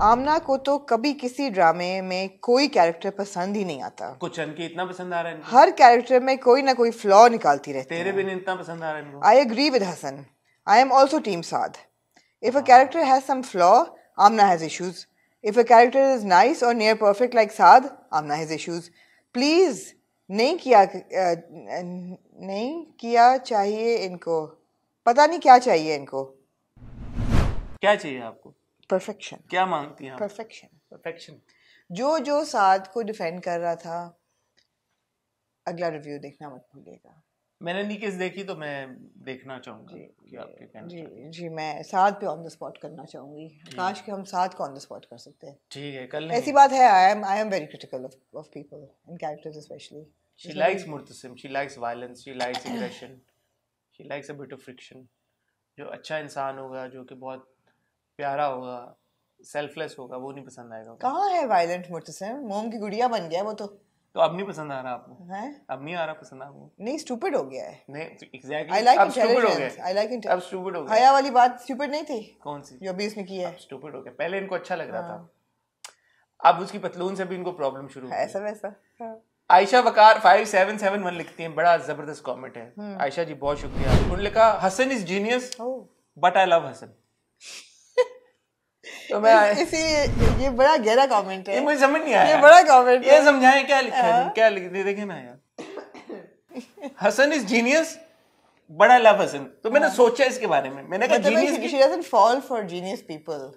आमना को तो कभी किसी ड्रामे में कोई कैरेक्टर पसंद ही नहीं आता कुछ इनकी इतना पसंद आ रहा है हर कैरेक्टर में कोई ना कोई फ्लॉ निकालती रहती तेरे भी इतना पसंद आ रहा है I agree with Hasan I am also team Saad if a character has some flaw Amna has issues if a character is nice or near perfect like Saad Amna has issues please नहीं किया नहीं किया चाहिए इनको पता नहीं क्या चाहिए इनको क्या चाहिए आपको परफेक्शन क्या मांगती हैं परफेक्शन परफेक्शन जो जो साथ को डिफेंड कर रहा था अगला रिव्यू देखना मत भूलिएगा मैंने नहीं किस देखी तो मैं देखना चाहूँगी कि आपके जी जी मैं साथ पे ऑन द स्पॉट करना चाहूंगी काश कि हम साथ को ऑन द स्पॉट कर सकते हैं ठीक है कल ऐसी बात है I am I am very critical of people and characters especially she likes murtasim she likes violence she likes aggression she likes a bit of friction जो अच्छा इंसान होगा जो कि बहुत प्यारा होगा सेल्फलेस होगा वो नहीं पसंद आएगा कहाँ है वायलेंट मुर्तसम मोम की गुड़िया बन गया वो तो तो अब नहीं पसंद आ रहा आपको है अब नहीं आ रहा पसंद आपको नहीं स्टूपिड हो गया है नहीं एग्जैक्टली तो अब स्टूपिड हो गया हया वाली बात स्टूपिड नहीं थी कौन सी जो अभी इसने की है स्टूपिड हो गया पहले इनको अच्छा लग रहा था हाँ। अब उसकी पतलून से भी इनको प्रॉब्लम शुरू हो ऐसा वैसा हाँ। Ayesha Waqar five seven seven one लिखती है बड़ा जबरदस्त कॉमेंट है हम्म। आयशा जी बहुत शुक्रिया उन्होंने लिखा Hasan is genius but I love Hasan तो मैं इसीलिए ये बड़ा गहरा कमेंट है ये मुझे समझ नहीं आया ये बड़ा कमेंट ये समझाएं क्या लिखा है हाँ। क्या लिख दे देखे ना यार हसन इज जीनियस बड़ा लव हसन तो मैंने हाँ। सोचा इसके बारे में मैंने कहा genius she doesn't fall for genius people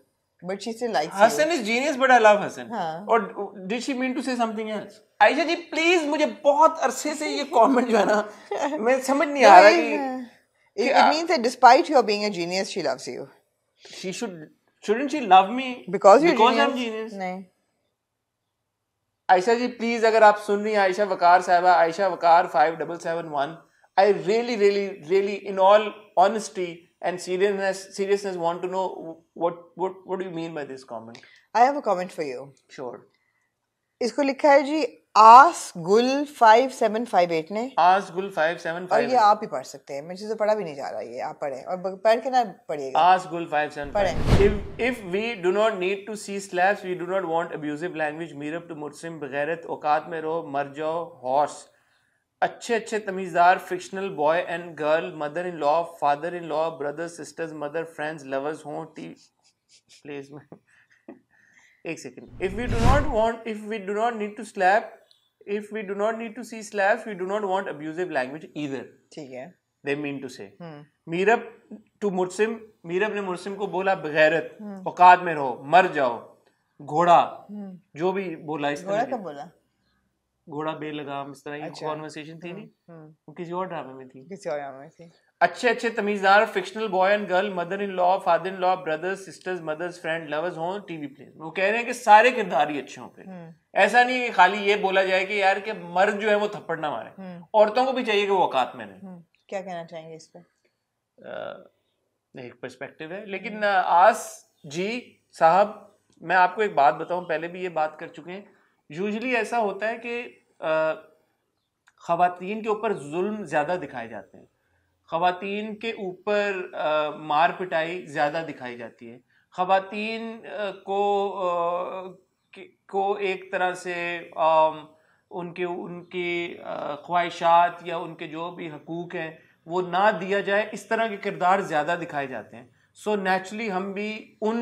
but she still likes Hasan is genius but I love Hasan हाँ। और did she mean to say something else Ayesha ji please मुझे बहुत अरसे से ये कमेंट जो है ना <laughs> मैं समझ नहीं आ रहा कि it means that despite your being a genius she loves you you she should shouldn't she love me because you're because genius. I'm genius नहीं आयशा जी प्लीज अगर आप सुन रही हैं आयशा वकार साहबा Ayesha Waqar five double seven one I really really really in all honesty and seriousness seriousness want to know what what what do you mean by this comment i have a comment for you sure इसको लिखा है जी आस Gul five seven five eight ने आस Gul five seven five और ये आप ही पढ़ सकते हैं मुझे तो पढ़ा भी नहीं जा रहा ये आप पढ़े और पढ़ के ना पढ़िए आस गुल फाइव सेवन पढ़े if if we do not need to see slaps we do not want abusive language Meerab to मुस्लिम बगैरत औकात में रहो मर जाओ हॉर्स अच्छे अच्छे तमीज़दार fictional boy and girl mother in law father in law brother sisters mother friends lovers हों टी प्लेस में एक second if we do not want if we do not need to slap if we do not need to see slap we do not want abusive language इधर ठीक है. They mean to say. Hmm. Meerab to Murtasim Meerab ने मुरसिम को बोला बगैरत हम्म। औकात में रहो मर जाओ घोड़ा हम्म। जो भी बोला इस घोड़ा कब बोला घोड़ा बेलगाम इस तरह की कॉन्वर्सेशन अच्छा। थी नहीं वो किसी और ड्रामे में थी किसी और ड्रामे में थी अच्छे अच्छे तमीजदार fictional boy and girl mother in law father in law brothers sisters mothers friend lovers हों टीवी प्ले वो कह रहे हैं कि सारे किरदार ही अच्छे हों फिर हम्म। ऐसा नहीं खाली ये बोला जाए कि यार कि मर्द जो है वो थप्पड़ ना मारे हम्म। औरतों को भी चाहिए कि वो औकात में रहे हम्म। क्या कहना चाहेंगे इस पर एक पर्सपेक्टिव है लेकिन आस जी साहब मैं आपको एक बात बताऊं पहले भी ये बात कर चुके हैं यूजली ऐसा होता है कि खातन के ऊपर जुल्म ज़्यादा दिखाए जाते हैं खातन के ऊपर मार पिटाई ज़्यादा दिखाई जाती है खातन को को एक तरह से उनके उनकी ख्वाहिशात या उनके जो भी हकूक़ हैं वो ना दिया जाए इस तरह के किरदार ज़्यादा दिखाए जाते हैं सो so, नेचुरली हम भी उन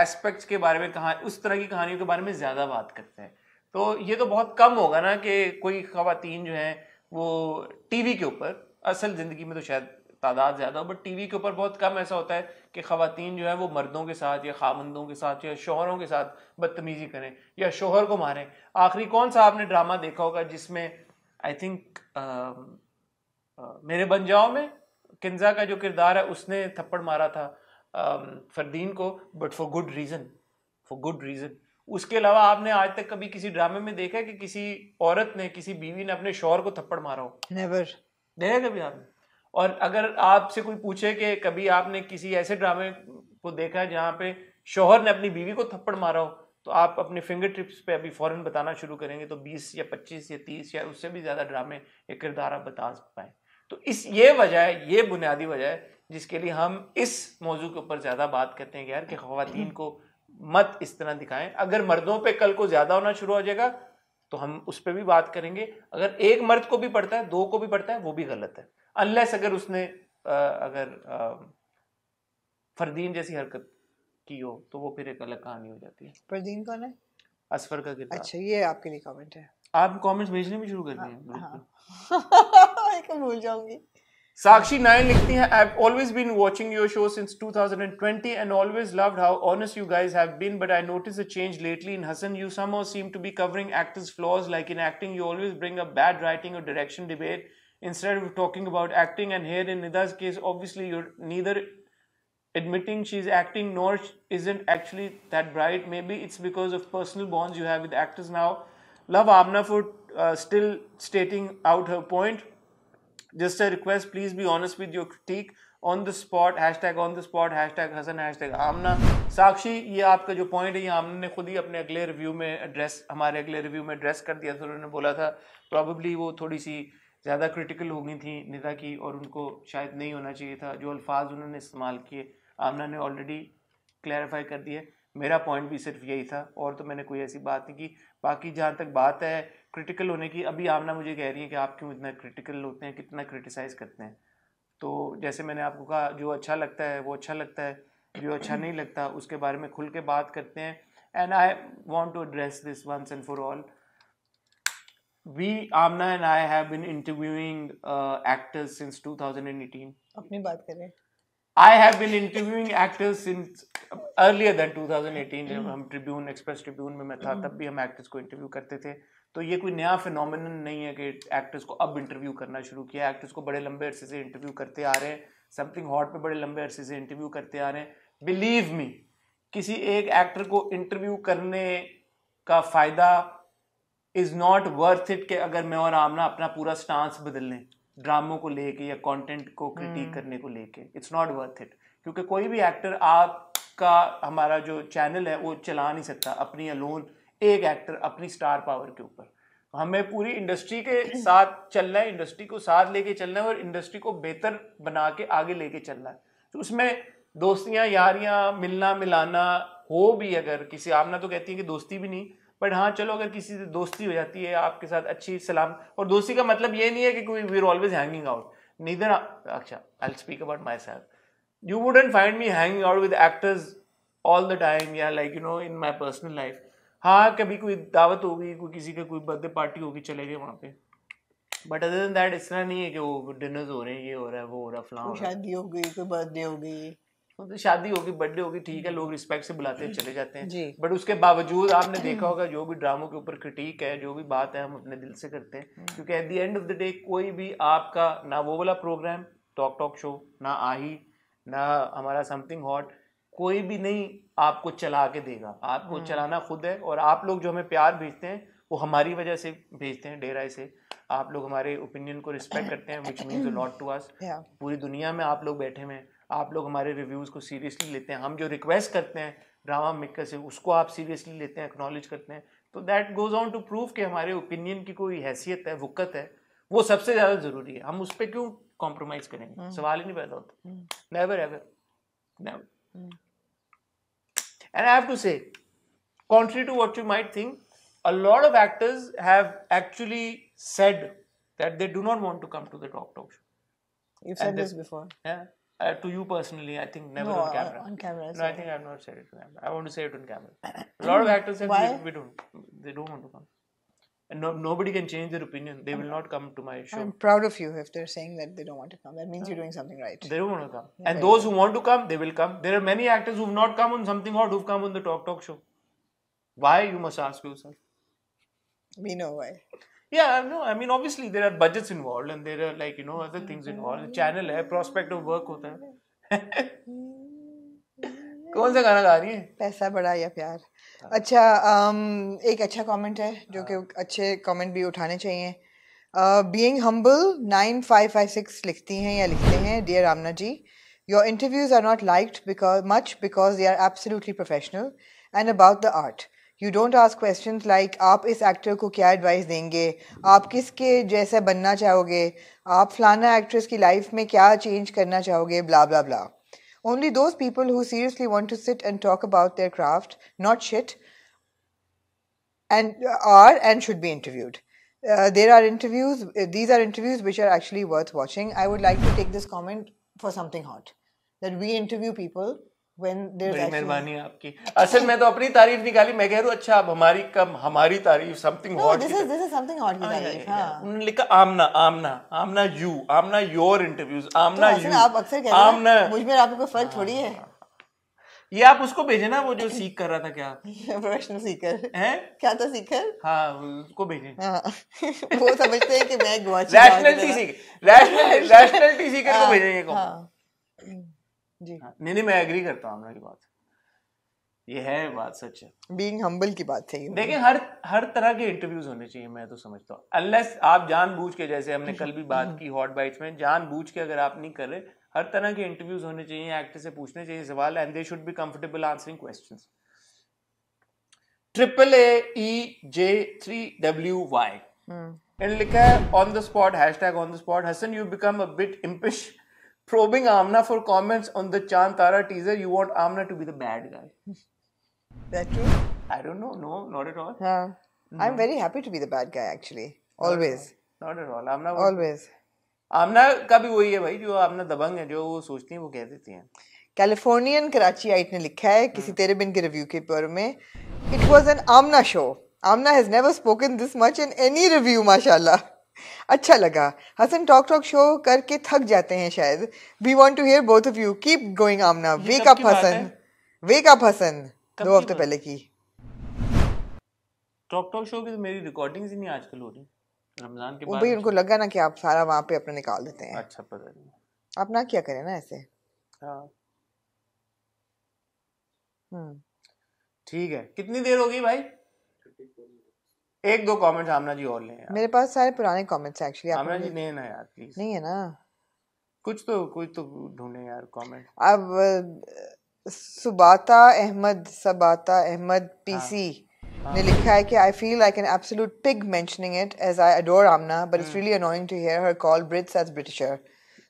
एस्पेक्ट्स के बारे में कहा उस तरह की कहानियों के बारे में ज़्यादा बात करते हैं तो ये तो बहुत कम होगा ना कि कोई खातन जो हैं वो टीवी के ऊपर असल ज़िंदगी में तो शायद तादाद ज़्यादा हो बट टीवी के ऊपर बहुत कम ऐसा होता है कि खातन जो है वो मर्दों के साथ या खामंदों के साथ या शोहरों के साथ बदतमीज़ी करें या शोहर को मारें आखिरी कौन सा आपने ड्रामा देखा होगा जिसमें आई थिंक मेरे बन जाओ में किन्जा का जो किरदार है उसने थप्पड़ मारा था फरदीन को but for good reason for good reason उसके अलावा आपने आज तक कभी किसी ड्रामे में देखा है कि किसी औरत ने किसी बीवी ने अपने शोहर को थप्पड़ मारा हो नेवर देखा कभी आपने और अगर आपसे कोई पूछे कि कभी आपने किसी ऐसे ड्रामे को देखा है जहाँ पे शोहर ने अपनी बीवी को थप्पड़ मारा हो तो आप अपने फिंगर ट्रिप्स पे अभी फ़ौरन बताना शुरू करेंगे तो 20 या 25 या 30 या उससे भी ज़्यादा ड्रामे या किरदार आप बता पाए तो इस ये वजह है ये बुनियादी वजह है जिसके लिए हम इस मौजू के ऊपर ज़्यादा बात करते हैं यार कि खुवान को मत इस तरह दिखाएं अगर मर्दों पे कल को ज़्यादा होना शुरू हो जाएगा तो हम उस पर भी बात करेंगे अगर एक मर्द को भी पढ़ता है दो को भी पढ़ता है वो भी गलत है अनलेस अगर उसने आ, अगर आ, फरदीन जैसी हरकत की हो तो वो फिर एक अलग कहानी हो जाती है फरदीन कौन है असफर का किरदार अच्छा ये आपके लिए कमेंट है आप कमेंट्स भेजने भी शुरू कर दिए हाँ, हाँ, <laughs> भूल जाऊंगी Sakshi Nayan likhti hai, I've always been watching your show since 2020 and always loved how honest you guys have been. But I noticed a change lately in Hassan. You somehow seem to be covering actors' flaws. Like in acting, you always bring up bad writing or direction debate instead of talking about acting. And here in Nida's case, obviously, you're neither admitting she's acting nor isn't actually that bright. Maybe it's because of personal bonds you have with actors now. Love Amna for uh, still stating out her point just a request please be honest with your critique on the spot hashtag on the spot hashtag Hasan hashtag Amna Sakshi ये आपका जो point है ये आमना ने खुद ही अपने अगले review में एड्रेस हमारे अगले रिव्यू में एड्रेस कर दिया था उन्होंने बोला था प्रॉबली वो थोड़ी सी ज़्यादा क्रिटिकल हो गई थी निदा की और उनको शायद नहीं होना चाहिए था जो अल्फाज उन्होंने इस्तेमाल किए आमना ने ऑलरेडी क्लैरिफाई कर दिए मेरा पॉइंट भी सिर्फ यही था और तो मैंने कोई ऐसी बात नहीं की बाकी जहाँ तक बात है क्रिटिकल होने की अभी आमना मुझे कह रही है कि आप क्यों इतना क्रिटिकल होते हैं कितना क्रिटिसाइज़ करते हैं तो जैसे मैंने आपको कहा जो अच्छा लगता है वो अच्छा लगता है जो अच्छा नहीं लगता उसके बारे में खुल के बात करते हैं and I want to address this once and for all we Amna and I have been interviewing actors since 2018 अपनी बात करें I have been interviewing actors since earlier than 2018 जब हम ट्रिब्यून एक्सप्रेस ट्रिब्यून में मैं था हम्म। तब भी हम एक्टर्स को इंटरव्यू करते थे तो ये कोई नया फिनोमिन नहीं है कि एक्टर्स को अब इंटरव्यू करना शुरू किया एक्टर्स को बड़े लंबे अरसे से इंटरव्यू करते आ रहे हैं समथिंग हॉट पे बड़े लंबे अरसे से इंटरव्यू करते आ रहे हैं बिलीव मी किसी एक एक्टर को इंटरव्यू करने का फ़ायदा इज़ नॉट वर्थ इट के अगर मैं और आमना अपना पूरा स्टांस बदल लें ड्रामों को लेके या कंटेंट को क्रिटिक हम्म। hmm. करने को लेके इट्स नॉट वर्थ इट क्योंकि कोई भी एक्टर आपका हमारा जो चैनल है वो चला नहीं सकता अपनी अलोन एक एक्टर अपनी स्टार पावर के ऊपर तो हमें पूरी इंडस्ट्री के साथ चलना है इंडस्ट्री को साथ लेके चलना है और इंडस्ट्री को बेहतर बना के आगे लेके चलना है तो उसमें दोस्तियां यारियां मिलना मिलाना हो भी अगर किसी आमना तो कहती है कि दोस्ती भी नहीं बट हाँ चलो अगर किसी से दोस्ती हो जाती है आपके साथ अच्छी सलाम और दोस्ती का मतलब ये नहीं है कि कोई we're always hanging out neither अच्छा I speak about myself you wouldn't find me hanging out with actors all the time या like you know in my personal life हाँ कभी कोई दावत होगी कोई किसी का कोई बर्थडे पार्टी होगी चले गए वहाँ पे बट अदर दैट इस तरह नहीं है कि वो डिनर्स हो रहे हैं ये हो रहा है वो हो रहा है फलां शादी हो गई कोई बर्थडे हो गई हाँ, तो शादी होगी बर्थडे होगी ठीक है लोग रिस्पेक्ट से बुलाते हैं चले जाते हैं बट उसके बावजूद आपने देखा होगा जो भी ड्रामों के ऊपर क्रिटिक है जो भी बात है हम अपने दिल से करते हैं हम्म। क्योंकि at the end of the day कोई भी आपका ना वो वाला प्रोग्राम टॉक टॉक शो ना आही ना हमारा समथिंग हॉट कोई भी नहीं आपको चला के देगा आपको हम्म। चलाना खुद है और आप लोग जो हमें प्यार भेजते हैं वो हमारी वजह से भेजते हैं डेराय से आप लोग हमारे ओपिनियन को रिस्पेक्ट करते हैं which means not to us पूरी दुनिया में आप लोग बैठे हुए हैं आप लोग हमारे रिव्यूज़ को सीरियसली लेते हैं हम जो रिक्वेस्ट करते हैं ड्रामा मेकर से उसको आप सीरियसली लेते हैं एक्नॉलेज करते हैं तो that goes on to prove कि हमारे ओपिनियन की कोई हैसियत है वक़्त है वो सबसे ज़्यादा ज़रूरी है हम उस पर क्यों कॉम्प्रोमाइज़ करेंगे हम्म। सवाल ही नहीं पैदा होता never ever never And I have to say, contrary to what you might think, a lot of actors have actually said that they do not want to come to the talk talk show. You've said this before. Yeah. Uh, to you personally, I think never no, on uh, camera. On camera. No, I think I've not said it to camera. I want to say it on camera. A lot of actors said we don't. They don't want to come and no, nobody can change their opinion. They will not come to my show. I'm proud of you if they're saying that they don't want to come. That means you're doing something right. They don't want to come. and those who want to come, they will come. There are many actors who've not come on something hot, who've come on the Talk Talk show. Why? You must ask yourself. We know why. Yeah, no, I mean, obviously there are budgets involved and there are like, you know, other things involved. The mm-hmm. channel hai, prospect of work hota hai. Mm-hmm. <laughs> कौन सा गाना गा रही है पैसा बड़ा या प्यार हाँ। अच्छा um, एक अच्छा कमेंट है जो कि हाँ। अच्छे कमेंट भी उठाने चाहिए being humble nine five five six लिखती हैं या लिखते हैं dear Ramna ji your interviews are not liked because much because they are absolutely professional and about the art you don't ask question like आप इस एक्टर को क्या एडवाइस देंगे आप किसके जैसा बनना चाहोगे आप फलाना एक्ट्रेस की लाइफ में क्या चेंज करना चाहोगे ब्ला ब्ला ब्ला Only those people who seriously want to sit and talk about their craft, not shit, and uh, are and should be interviewed. Uh, there are interviews, uh, these are interviews which are actually worth watching. I would like to take this comment for something hot that we interview people आप ये आप उसको भेजे ना वो जो सीख कर रहा था क्या प्रोफेशनल सीकर है क्या था सीकर हाँ उसको भेजे हाँ। <laughs> वो समझते हैं कि मैं गुआची रैशनलिटी सीकर रैशनलिटी सीकर को भेजेंगे हाँ। जी हाँ, नहीं नहीं मैं एग्री करता हूँ की बात ये है बात सच है बीइंग हम्बल की बात है मतलब। देखिए हर हर तरह के इंटरव्यूज होने चाहिए मैं तो समझता हूँ अनलेस आप जान बूझ के जैसे हमने कल भी <laughs> बात हम्म। की हॉट बाइट्स में जान बूझ के अगर आप नहीं कर रहे हर तरह के इंटरव्यूज होने चाहिए एक्टर से पूछने चाहिए सवाल and they should be comfortable answering question triple A E J three W Y लिखा है on the spot hashtag on the spot Hasan you become a bit impish probing Amna for comments on the Chan Tara teaser, you want Amna to be the bad guy. that true? I don't know. No, not at all. Yeah. No. I'm very happy to be the bad guy actually. Always. Not at all. Not at all. Amna Always. Amna का भी वही है भाई जो आमना दबंग है जो वो सोचती है वो कह देती हैं कैलिफोर्नियन कराची आइट ने लिखा है किसी तेरे बिन के रिव्यू के पर में it was an Amna show Amna has never spoken this much in any review माशाल्लाह अच्छा लगा हसन टॉक टॉक शो करके थक जाते हैं शायद we want to hear both of you keep going Amna wake up Hasan wake up Hasan दो हफ्ते पहले की टॉक टॉक शो की तो मेरी रिकॉर्डिंग्स ही नहीं आजकल हो रही रमजान के बाद भाई उनको लगा ना कि आप सारा वहाँ पे अपना निकाल देते हैं अच्छा पता नहीं आप ना क्या करें ना ऐसे हाँ। हम्म। ठीक है कितनी देर होगी भाई एक दो कमेंट्स आमना जी और लें मेरे पास सारे पुराने कमेंट्स एक्चुअली आमना जी नहीं ना यार प्लीज नहीं है ना कुछ तो कुछ तो ढूंढे यार कमेंट अब सुबाता अहमद सबाता अहमद पीसी हाँ। ने लिखा है कि I feel like an absolute pig mentioning it as I adore Amna but it's really annoying to hear her call Brits as Britisher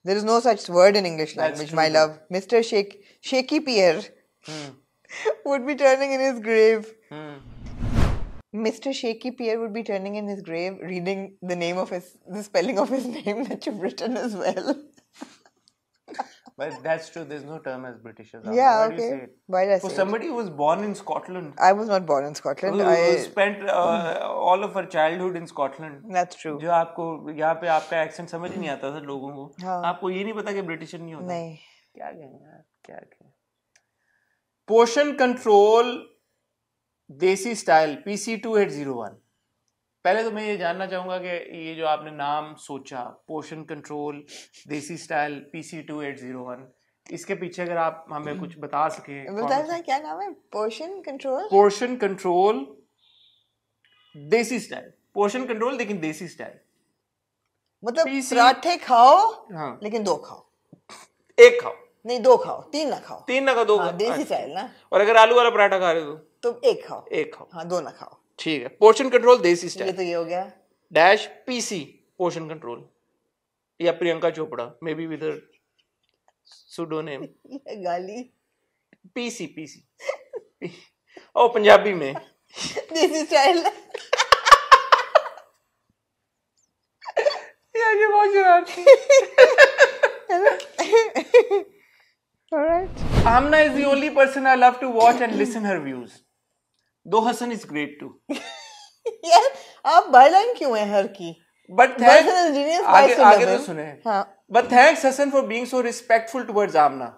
there is no such word in English language my love Mr Shake Shakespeare would be turning in his grave Mr. Shaky Pierre would be turning in his grave, reading the name of his, the spelling of his <laughs> name that you've written as well. <laughs> but that's true. There's no term as British as that. Yeah, Why okay. Why did I For say somebody it? who was born in Scotland. I was not born in Scotland. Who, I spent uh, all of her childhood in Scotland. That's true. जो आपको यहाँ पे आपका accent समझ नहीं आता था लोगों को. हाँ. आपको ये नहीं पता कि ब्रिटिश नहीं होता. नहीं. क्या कहें यार क्या कहें. Portion control desi style P C two eight zero one पहले तो मैं ये जानना चाहूँगा कि ये जो आपने नाम सोचा portion control desi style P C two eight zero one इसके पीछे अगर आप हमें हम्म। कुछ बता सके बता क्या नाम है portion control portion control desi style portion control लेकिन देसी स्टाइल मतलब पराठे खाओ हाँ। लेकिन दो खाओ एक खाओ नहीं दो खाओ तीन ना खाओ तीन ना खाओ दो हाँ, देसी अच्छा। स्टाइल ना और अगर आलू वाला पराठा खा रहे हो तो? तुम तो एक खाओ एक खाओ हाँ दो ना खाओ ठीक है पोर्शन कंट्रोल देसी स्टाइल ये तो ये हो गया डैश पीसी पोर्शन कंट्रोल या Priyanka Chopra may be with her pseudo name गाली पीसी पीसी ओ पंजाबी में देसी स्टाइल यार ये बहुत शरारती <laughs> Alright. Amna is the only person I love to watch and listen her views. दो हसन इज ग्रेट टू यार आप बायलाइन क्यों है हर की बट आगे आगे तो सुने but thanks Hasan for being so respectful towards Amna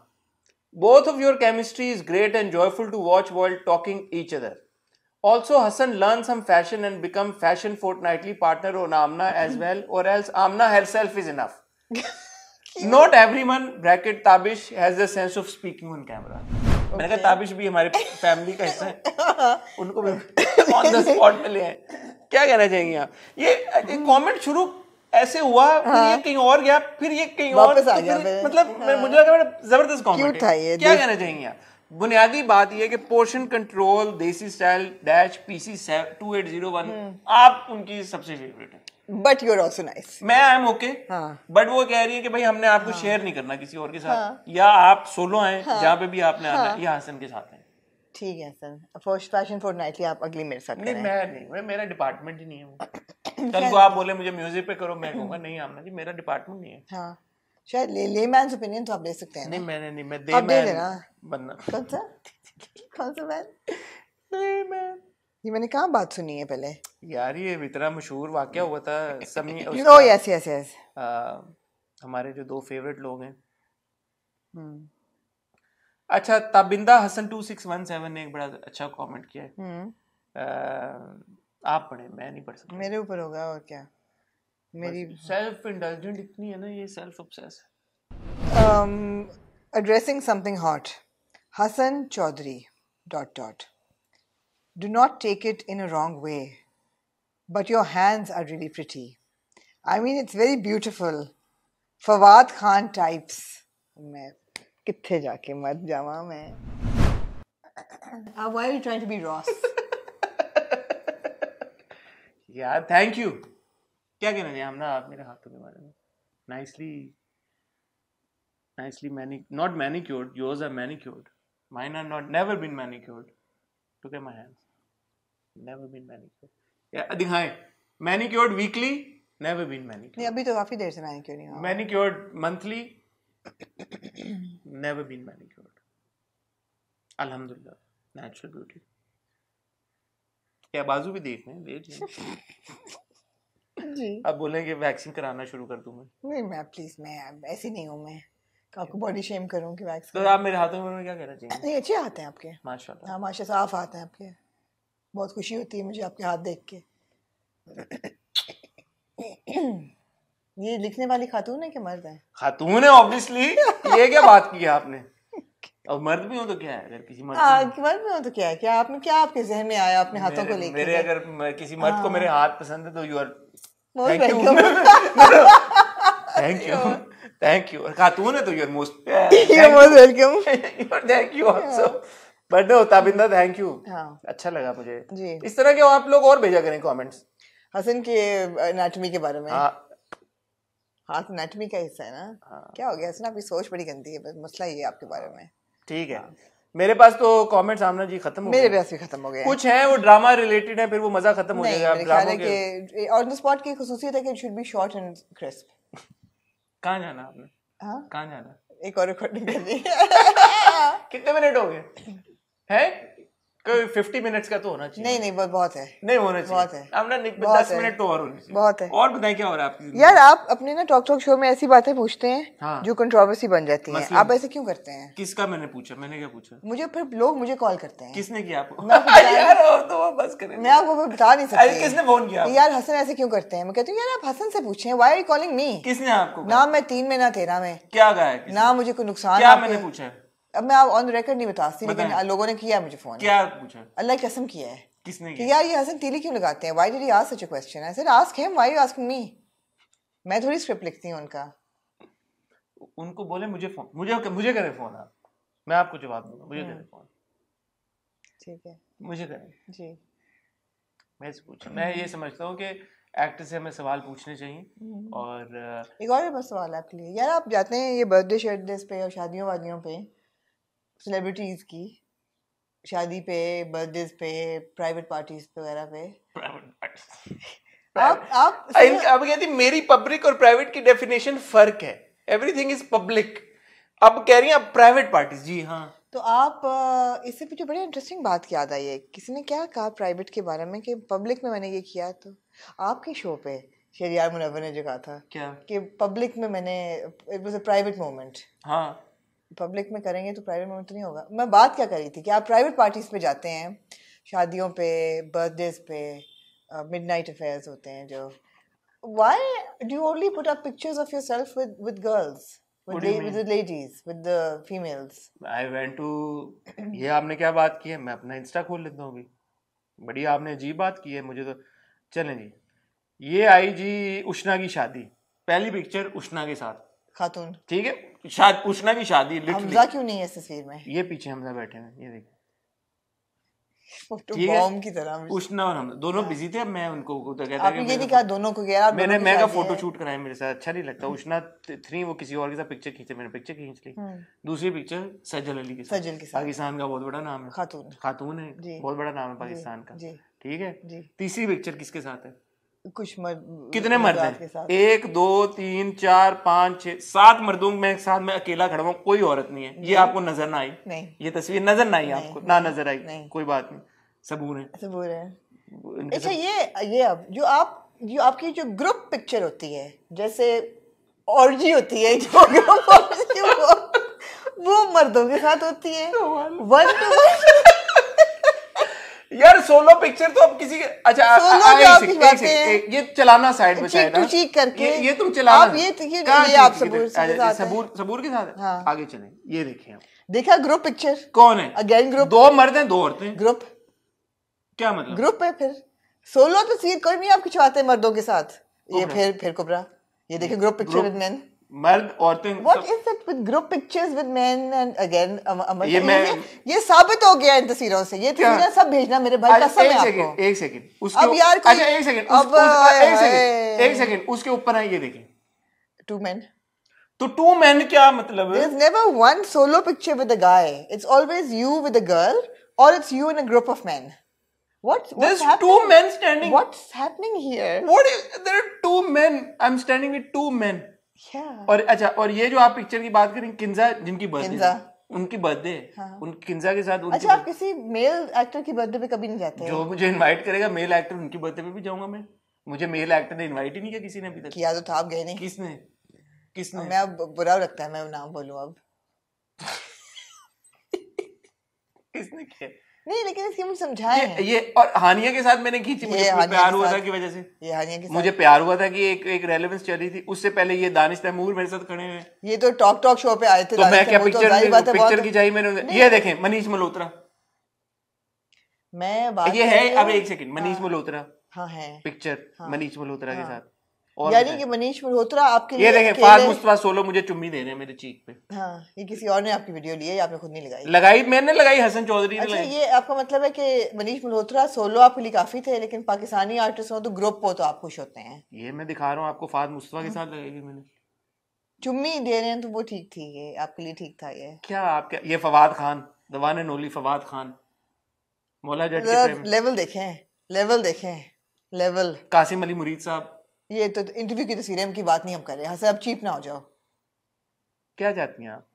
both of your chemistry is great and joyful to watch while talking each other. Also, Hassan learn some fashion and become fashion fortnightly partner on Amna as well, or else Amna herself is enough. Not everyone, bracket Tabish, has the sense of speaking on camera. मैंने कहा ताबिश भी हमारे family का हिस्सा है <laughs> उनको on the spot में ले आए क्या कहना चाहेंगे आप ये कमेंट शुरू ऐसे हुआ हाँ। ये कहीं और गया फिर ये कहीं और आ तो गया मतलब हाँ। मुझे लगा जबरदस्त कॉमेंट था ये क्या कहना चाहेंगे आप बुनियादी बात यह कि portion control desi style dash PC two eight zero one आप उनकी सबसे फेवरेट है बट यूर ऑल्सो नाइस मैं आई एम ओके बट वो कह रही है कि भाई हमने आपको हाँ. शेयर नहीं करना किसी और के साथ हाँ. या आप सोलो हैं हाँ. जहाँ पे भी आपने हाँ. आना या हसन के साथ हैं ठीक है sir first fashion fortnightly आप अगली मेरे साथ नहीं मैं नहीं मेरा डिपार्टमेंट ही नहीं है वो कल <coughs> को आप बोले मुझे म्यूजिक पे करो मैं कहूंगा <coughs> नहीं आमना जी मेरा डिपार्टमेंट नहीं है हाँ शायद ले ले मैन ओपिनियन तो आप ले सकते हैं नहीं मैंने नहीं मैं दे मैन बनना कौन सा <laughs> कौन सा मैन ले मैन ये मैंने कहाँ बात सुनी है पहले यार ये इतना मशहूर वाक्य हुआ था समी नो यस यस यस हमारे जो दो फेवरेट लोग हैं hmm. अच्छा Tabinda Hasan two six one seven ने एक बड़ा अच्छा कमेंट किया है hmm. uh, आप पढ़े मैं नहीं पढ़ सकता मेरे ऊपर होगा और क्या मेरी सेल्फ इंडल्जेंट इतनी है ना ये self obsess addressing something hot Hasan Chaudhry dot dot do not take it in a wrong way but your hands are really pretty. I mean, it's very beautiful. Fawad Khan types. मैं कितने uh, Why are you trying to be Ross? <laughs> yeah, thank you. nicely nicely manicured. not manicured yours are manicured mine are not never been manicured look at my hands never been manicured दिखाएं manicured weekly never been manicured नहीं अभी तो काफी देर से manicure नहीं हुआ manicured monthly never been manicured अल्हम्दुलिल्लाह नेचुरल ब्यूटी क्या बाजू भी देख लें देख लें जी अब बोलेंगे वैक्सिंग कराना शुरू कर दूं मैं नहीं मैं प्लीज मैं ऐसी नहीं हूं मैं आपको बॉडी शेम करूं कि वैक्स तो आप मेरे हाथों में क्या कहना चाहेंगे नहीं अच्छे आते हैं आपके माशाल्लाह हां माशाल्लाह साफ आते हैं आपके बहुत खुशी होती है मुझे आपके हाथ देख के ये लिखने वाली खातून है कि मर्द है खातून है ऑब्वियसली ये क्या बात की है आपने और मर्द भी हो तो क्या है अगर किसी मर्द आ, हाँ, मर्द भी हो तो क्या है क्या आपने क्या आपके जहन में आया अपने हाथों को लेकर मेरे अगर किसी मर्द को हाँ। मेरे हाथ पसंद है तो you are thank you thank you और खातून है तो you are most you are most welcome thank you also birthday होता बिंदा थैंक यू अच्छा लगा मुझे जी इस तरह के आप लोग और भेजा करें कमेंट्स हसन के एनाटॉमी के बारे में हाथ एनाटॉमी हाँ, का हिस्सा है ना हाँ। क्या हो गया हसन आपकी सोच बड़ी गंदी है मसला ये आपके बारे में ठीक है हाँ। मेरे पास तो कमेंट्स आमना जी खत्म हो मेरे पास भी खत्म हो गए कुछ हैं वो ड्रामा रिलेटेड है फिर वो मजा खत्म हो जाएगा ड्रामा के और द स्पॉट की खसूसियत है कि it should be short and crisp कहाँ जाना आपने कहाँ जाना एक और रिकॉर्डिंग करनी <laughs> कितने मिनट हो गए है कोई फिफ्टी मिनट्स का तो होना चाहिए नहीं नहीं बहुत है नहीं होना चाहिए बहुत है हमने दस मिनट तो और होने चाहिए बहुत है और बताएं क्या हो रहा है आपकी यार आप अपने ना टॉक टॉक शो में ऐसी बातें पूछते हैं हाँ। जो कंट्रोवर्सी बन जाती है आप ऐसे क्यों करते हैं किसका मैंने पूछा मैंने क्या पूछा मुझे फिर लोग मुझे कॉल करते हैं किसने किया आपको मैं आपको <laughs> तो बता नहीं सकता किसने फोन किया यार हसन ऐसे क्यों करते हैं मैं कहती हूँ यार आप हसन से पूछे why are you calling me किसने आपको ना मैं तीन में ना तेरह में क्या गाया ना मुझे कोई नुकसान क्या मैंने पूछा अब मैं आप ऑन रिकॉर्ड नहीं बता सकती लेकिन लोगों ने किया मुझे फोन क्या पूछा अल्लाह कसम किया है किसने किया यार ये हसन तेली क्यों लगाते हैं why did he ask such a question I said ask him why you ask me मैं थोड़ी स्क्रिप्ट लिखती हूं उनका उनको बोले मुझे फोन मुझे मुझे करें फोन आप मैं आपको जवाब दूंगा मुझे हम्म। करें फोन ठीक है मुझे करें जी मैं से पूछ मैं ये समझता हूं कि एक्टर से हमें सवाल पूछने चाहिए हम्म। और एक और बस सवाल आपके लिए यार आप जाते हैं ये बर्थडे शर्टडे पे और शादियों वादियों पे सेलिब्रिटीज़ की शादी पे बर्थडे पे प्राइवेट पार्टीज पे वगैरह पे आप आप अब कहती मेरी पब्लिक और प्राइवेट की डेफिनेशन फर्क है एवरीथिंग इज पब्लिक अब कह रही हैं आप प्राइवेट पार्टीज जी हाँ तो आप इससे मुझे बड़ी इंटरेस्टिंग बात याद आई है किसी ने क्या कहा प्राइवेट के बारे में कि पब्लिक में मैंने ये किया तो आपके शो पे शेरियार मुनवर ने जो कहा था क्या कि पब्लिक में मैंने it was a private moment हाँ पब्लिक में करेंगे तो प्राइवेट में तो नहीं होगा मैं बात क्या करी थी कि आप प्राइवेट पार्टीज पे जाते हैं शादियों पे बर्थडेज पे मिड नाइट अफेयर्स होते हैं जो why do you only put up pictures of yourself with with girls With, la- with the ladies, with the females. I ये आपने क्या बात की है मैं अपना इंस्टा खोल लेता हूँ अभी बड़ी आपने अजीब बात की है मुझे तो चले जी ये आई जी उष्णा की शादी पहली पिक्चर उष्णा के साथ खातून ठीक है शायद उसने भी शादी हमजा क्यों नहीं है तस्वीर में ये पीछे हमजा बैठे हैं ये देखिए तो की तरह और हम दोनों बिजी हाँ। थे मैं उनको तो कहता आपने ये दोनों को गया मैंने मैं का फोटो शूट कराया मेरे साथ अच्छा नहीं लगता हम्म। उष्णा थ्री वो किसी और के साथ पिक्चर खींचे मैंने पिक्चर खींच ली हम्म। दूसरी पिक्चर सजल अली के साथ सजल के साथ पाकिस्तान का बहुत बड़ा नाम है खातून खातून है बहुत बड़ा नाम है पाकिस्तान का ठीक है तीसरी पिक्चर किसके साथ है कुछ मर्द कितने मर्द हैं एक दो तीन चार पाँच छः सात मर्दों में एक साथ में अकेला खड़ा हुआ कोई औरत नहीं है ये आपको नजर ना आई नहीं ये तस्वीर नजर ना आई आपको ना नजर आई नहीं कोई बात नहीं सबूर है सबूर है अच्छा ये ये अब जो आप जो आपकी जो ग्रुप पिक्चर होती है जैसे ऑर्जी होती है जो ग्रुप वो मर्दों के साथ होती है वन टू वन यार सोलो पिक्चर तो अब किसी के अच्छा सोलो जो एक, एक, ये चलाना साइड में चीक टू हाँ। चीक करके ये, ये तुम चलाना आप ये ये, ये आप सबूर के साथ अच्छा, सबूर सबूर के साथ हाँ। आगे चलें ये देखें आप देखा ग्रुप पिक्चर कौन है अगेन ग्रुप दो मर्द हैं दो औरतें ग्रुप क्या मतलब ग्रुप है फिर सोलो तो सीन कोई नहीं आप खिंचवाते मर्दों के साथ ये फिर फिर कुबरा ये देखे ग्रुप पिक्चर मैन मर्द औरतें what is it with group pictures with men and again ये मैं ये साबित हो गया इन तस्वीरों से ये तस्वीरें सब भेजना मेरे भाई कसम है आपको एक सेकंड उसके अब यार कोई अच्छा एक सेकंड अब एक सेकंड एक सेकंड उसके ऊपर है ये देखें टू मेन तो टू मेन क्या मतलब there is never one solo picture with a guy it's always you with a girl और it's you in a group of men What's, what's There's happening? two men standing. What's happening here? What is there are two men. I'm standing with two men. और अच्छा और ये जो आप picture की बात करें किंजा जिनकी बर्थडे उनकी बर्थडे हाँ। उन किंजा के साथ अच्छा आप किसी मेल एक्टर की बर्थडे पे कभी नहीं जाते जो मुझे इनवाइट करेगा मेल एक्टर उनकी बर्थडे पे भी जाऊंगा मैं मुझे मेल एक्टर ने इनवाइट ही नहीं किया किसी ने अभी तक किया तो था आप गए नहीं किसने किसने मैं अब बुरा लगता है मैं नाम बोलूं अब <laughs> किसने किया नहीं लेकिन इसकी मुझे समझाया ये, ये और हानिया के साथ मैंने खींची मुझे प्यार हुआ था की वजह से ये हानिया के मुझे प्यार हुआ था कि एक एक रेलेवेंस रही थी उससे पहले ये दानिश तैमूर मेरे साथ खड़े हुए ये तो टॉक टॉक शो पे आए थे तो मैं क्या पिक्चर पिक्चर तो की चाहिए मैंने ये देखे मनीष मल्होत्रा मैं ये है अब एक सेकंड मनीष हाँ। मल्होत्रा हाँ है पिक्चर हाँ। मनीष मल्होत्रा के हाँ। साथ यानी कि मनीष मल्होत्रा आपके ये देखें फार मुस्तफा सोलो मुझे चुम्मी दे रहे हैं मेरे चीख पे हाँ ये किसी और ने आपकी वीडियो ली है आपने खुद नहीं लगाई लगाई मैंने लगाई हसन चौधरी अच्छा ये आपका मतलब है कि मनीष मल्होत्रा सोलो आपके लिए काफी थे लेकिन पाकिस्तानी आर्टिस्ट हो तो ग्रुप हो तो आप खुश होते हैं ये मैं दिखा रहा हूँ आपको फार मुस्तफा के हाँ। साथ लगाई मैंने चुम्मी दे रहे हैं तो वो ठीक थी ये आपके लिए ठीक था ये क्या आपके ये फवाद खान दवान नोली फवाद खान मौला जट मतलब लेवल देखे लेवल देखे लेवल कासिम अली मुरीद साहब ये तो इंटरव्यू की तस्वीरें तो की बात नहीं हम कर रहे हैं अब चीप ना हो जाओ क्या चाहती हैं आप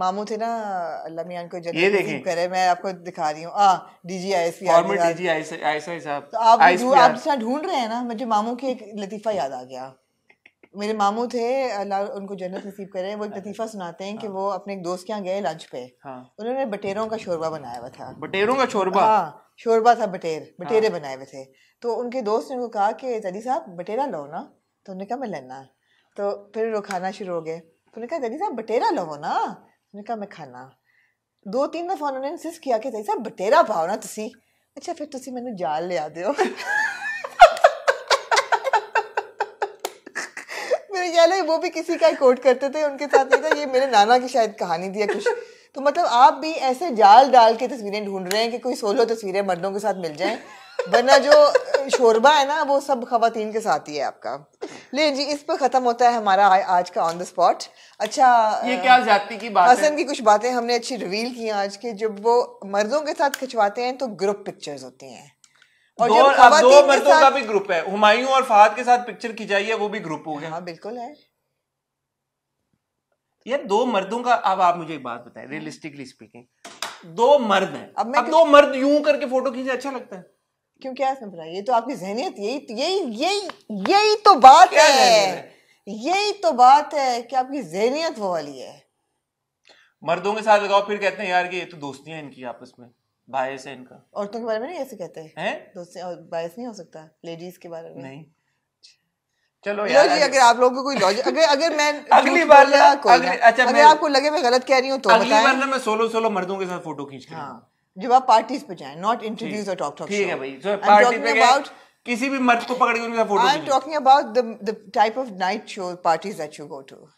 मामू थे ना अल्लाह मियां को ये देखें करे मैं आपको दिखा रही हूँ डीजीआईएसपी फॉर्मर डीजीआईएसआई साहब तो आप आप जिस ढूंढ रहे हैं ना मुझे मामू के एक लतीफ़ा याद आ गया मेरे मामू थे अल्लाह उनको जन्नत नसीब करे वो एक अच्छा। लतीफ़ा सुनाते हैं कि हाँ। वो अपने एक दोस्त के यहाँ गए लंच पे हाँ। उन्होंने बटेरों का शोरबा बनाया हुआ था बटेरों का शोरबा हाँ शोरबा था बटेर बटेरे हाँ। बनाए हुए थे तो उनके दोस्त ने उनको कहा कि जदी साहब बटेरा लो ना तो उन्होंने कहा मैं लेना है तो फिर वो खाना शुरू हो गए तो उन्होंने कहा जदी साहब बटेरा लो ना उन्होंने कहा मैं खाना दो तीन दफ़ा उन्होंने इंसिस किया कि जदी साहब बटेरा पाओ ना तुम अच्छा फिर तुम मैंने जाल लिया दो <laughs> मेरे ख्याल है वो भी किसी का कोट करते थे उनके साथ नहीं था तो ये मेरे नाना की शायद कहानी थी कुछ तो मतलब आप भी ऐसे जाल डाल के तस्वीरें ढूंढ रहे हैं कि कोई सोलो तस्वीरें मर्दों के साथ मिल जाएं वरना जो शोरबा है ना वो सब खातन के साथ ही है आपका ले जी इस पर खत्म होता है हमारा आज का ऑन द स्पॉट अच्छा ये क्या जाति की बात हसन की कुछ बातें हमने अच्छी रिवील की आज के जब वो मर्दों के साथ खिंचवाते हैं तो ग्रुप पिक्चर्स होती हैं और दो, जब दो मर्दों का भी ग्रुप है हुमायूं और फहद के साथ पिक्चर खिंचाई है वो भी ग्रुप हो गया हाँ बिल्कुल है ये दो मर्दों का अब आप मुझे एक बात बताएं रियलिस्टिकली स्पीकिंग दो मर्द हैं अब, अब दो मर्द यूं करके फोटो खींचे अच्छा लगता है क्यों क्या समझा ये तो आपकी जहनीत यही यही यही यही तो बात है यही तो बात है कि आपकी जहनीत वो वाली है मर्दों के साथ लगाओ फिर कहते हैं यार कि ये तो है इनकी आपस में बायस है इनका औरतों के बारे में नहीं ऐसे कहते हैं है? और बायस नहीं हो सकता लेडीज के बारे में नहीं चलो यार अगर आप लोगों को कोई लॉजिक अगर अगर मैं <laughs> अगली बार अगली, अच्छा अगर आपको लगे मैं गलत कह रही हूँ तो अगली बार ना मैं सोलो सोलो मर्दों के साथ फोटो खींच के हाँ जब आप पार्टीज पे जाएं not introduce a talk talk ठीक है भाई सो पार्टी पे अबाउट किसी भी मर्द को पकड़ के उनका photo I am talking about the the type of night show parties that you go to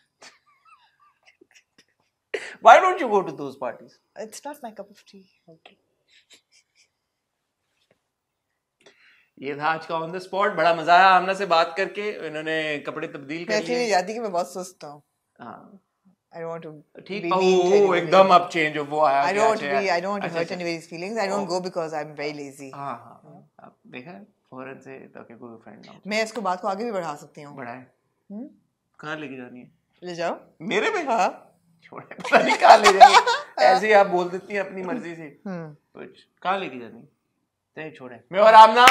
why don't you go to those parties it's not my cup of tea okay ये था आज का ऑन द स्पॉट बड़ा मजा आया आमना से बात करके इन्होंने कपड़े तब्दील कर लिए मैं याद ही कि मैं बहुत सुस्त हूं हां I don't want to ठीक be mean to एकदम अब change हो वो आया I don't want to be I don't want to अच्छा, hurt अच्छा। anybody's feelings I don't go because I'm very lazy हाँ हाँ आप हाँ। हाँ। देखा है फौरन से ताकि कोई फ्रेंड ना मैं इसको बात को आगे भी बढ़ा सकती हूँ बढ़ाएं हम्म? कहाँ लेके जानी है ले जाओ मेरे में हाँ छोड़े पता नहीं कहाँ ले जानी <laughs> ऐसे ही आप बोल देती हैं अपनी मर्जी से <laughs> हम्म। कुछ कहाँ लेके जानी नहीं छोड़े मैं और आप ना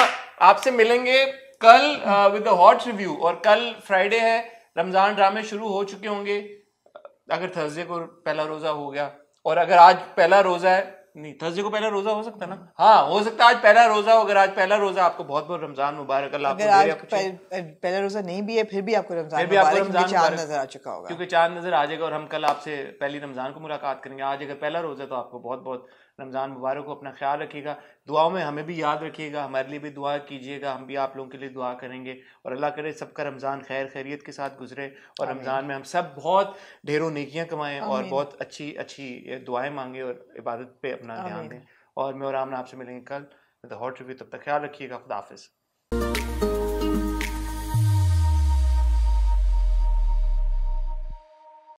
आपसे मिलेंगे कल विद द हॉट रिव्यू और कल फ्राइडे है रमजान ड्रामे शुरू हो चुके होंगे अगर थर्सडे को पहला रोजा हो गया और अगर आज पहला रोजा है नहीं थर्सडे को पहला रोजा हो सकता है ना हाँ हो सकता है आज पहला रोजा हो अगर आज पहला रोजा आपको बहुत बहुत रमजान मुबारक अल्लाह आपको आज पहला रोजा नहीं भी है फिर भी आपको रमजान फिर भी आपको रमजान चांद नजर आ चुका होगा क्योंकि चांद नजर आ जाएगा और हम कल आपसे पहली रमजान को मुलाकात करेंगे आज अगर पहला रोजा तो आपको बहुत बहुत रमज़ान मुबारक को अपना ख्याल रखिएगा दुआओं में हमें भी याद रखिएगा हमारे लिए भी दुआ कीजिएगा हम भी आप लोगों के लिए दुआ करेंगे और अल्लाह करे सबका रमज़ान खैर खैरियत के साथ गुजरे और रमज़ान में हम सब बहुत ढेरों नेकियाँ कमाएँ और बहुत अच्छी अच्छी दुआएँ मांगें और इबादत पर अपना ध्यान दें और मैं और आमना आपसे मिलेंगे कल द हॉट रिव्यू तब तक ख्याल रखिएगा खुदाफिज़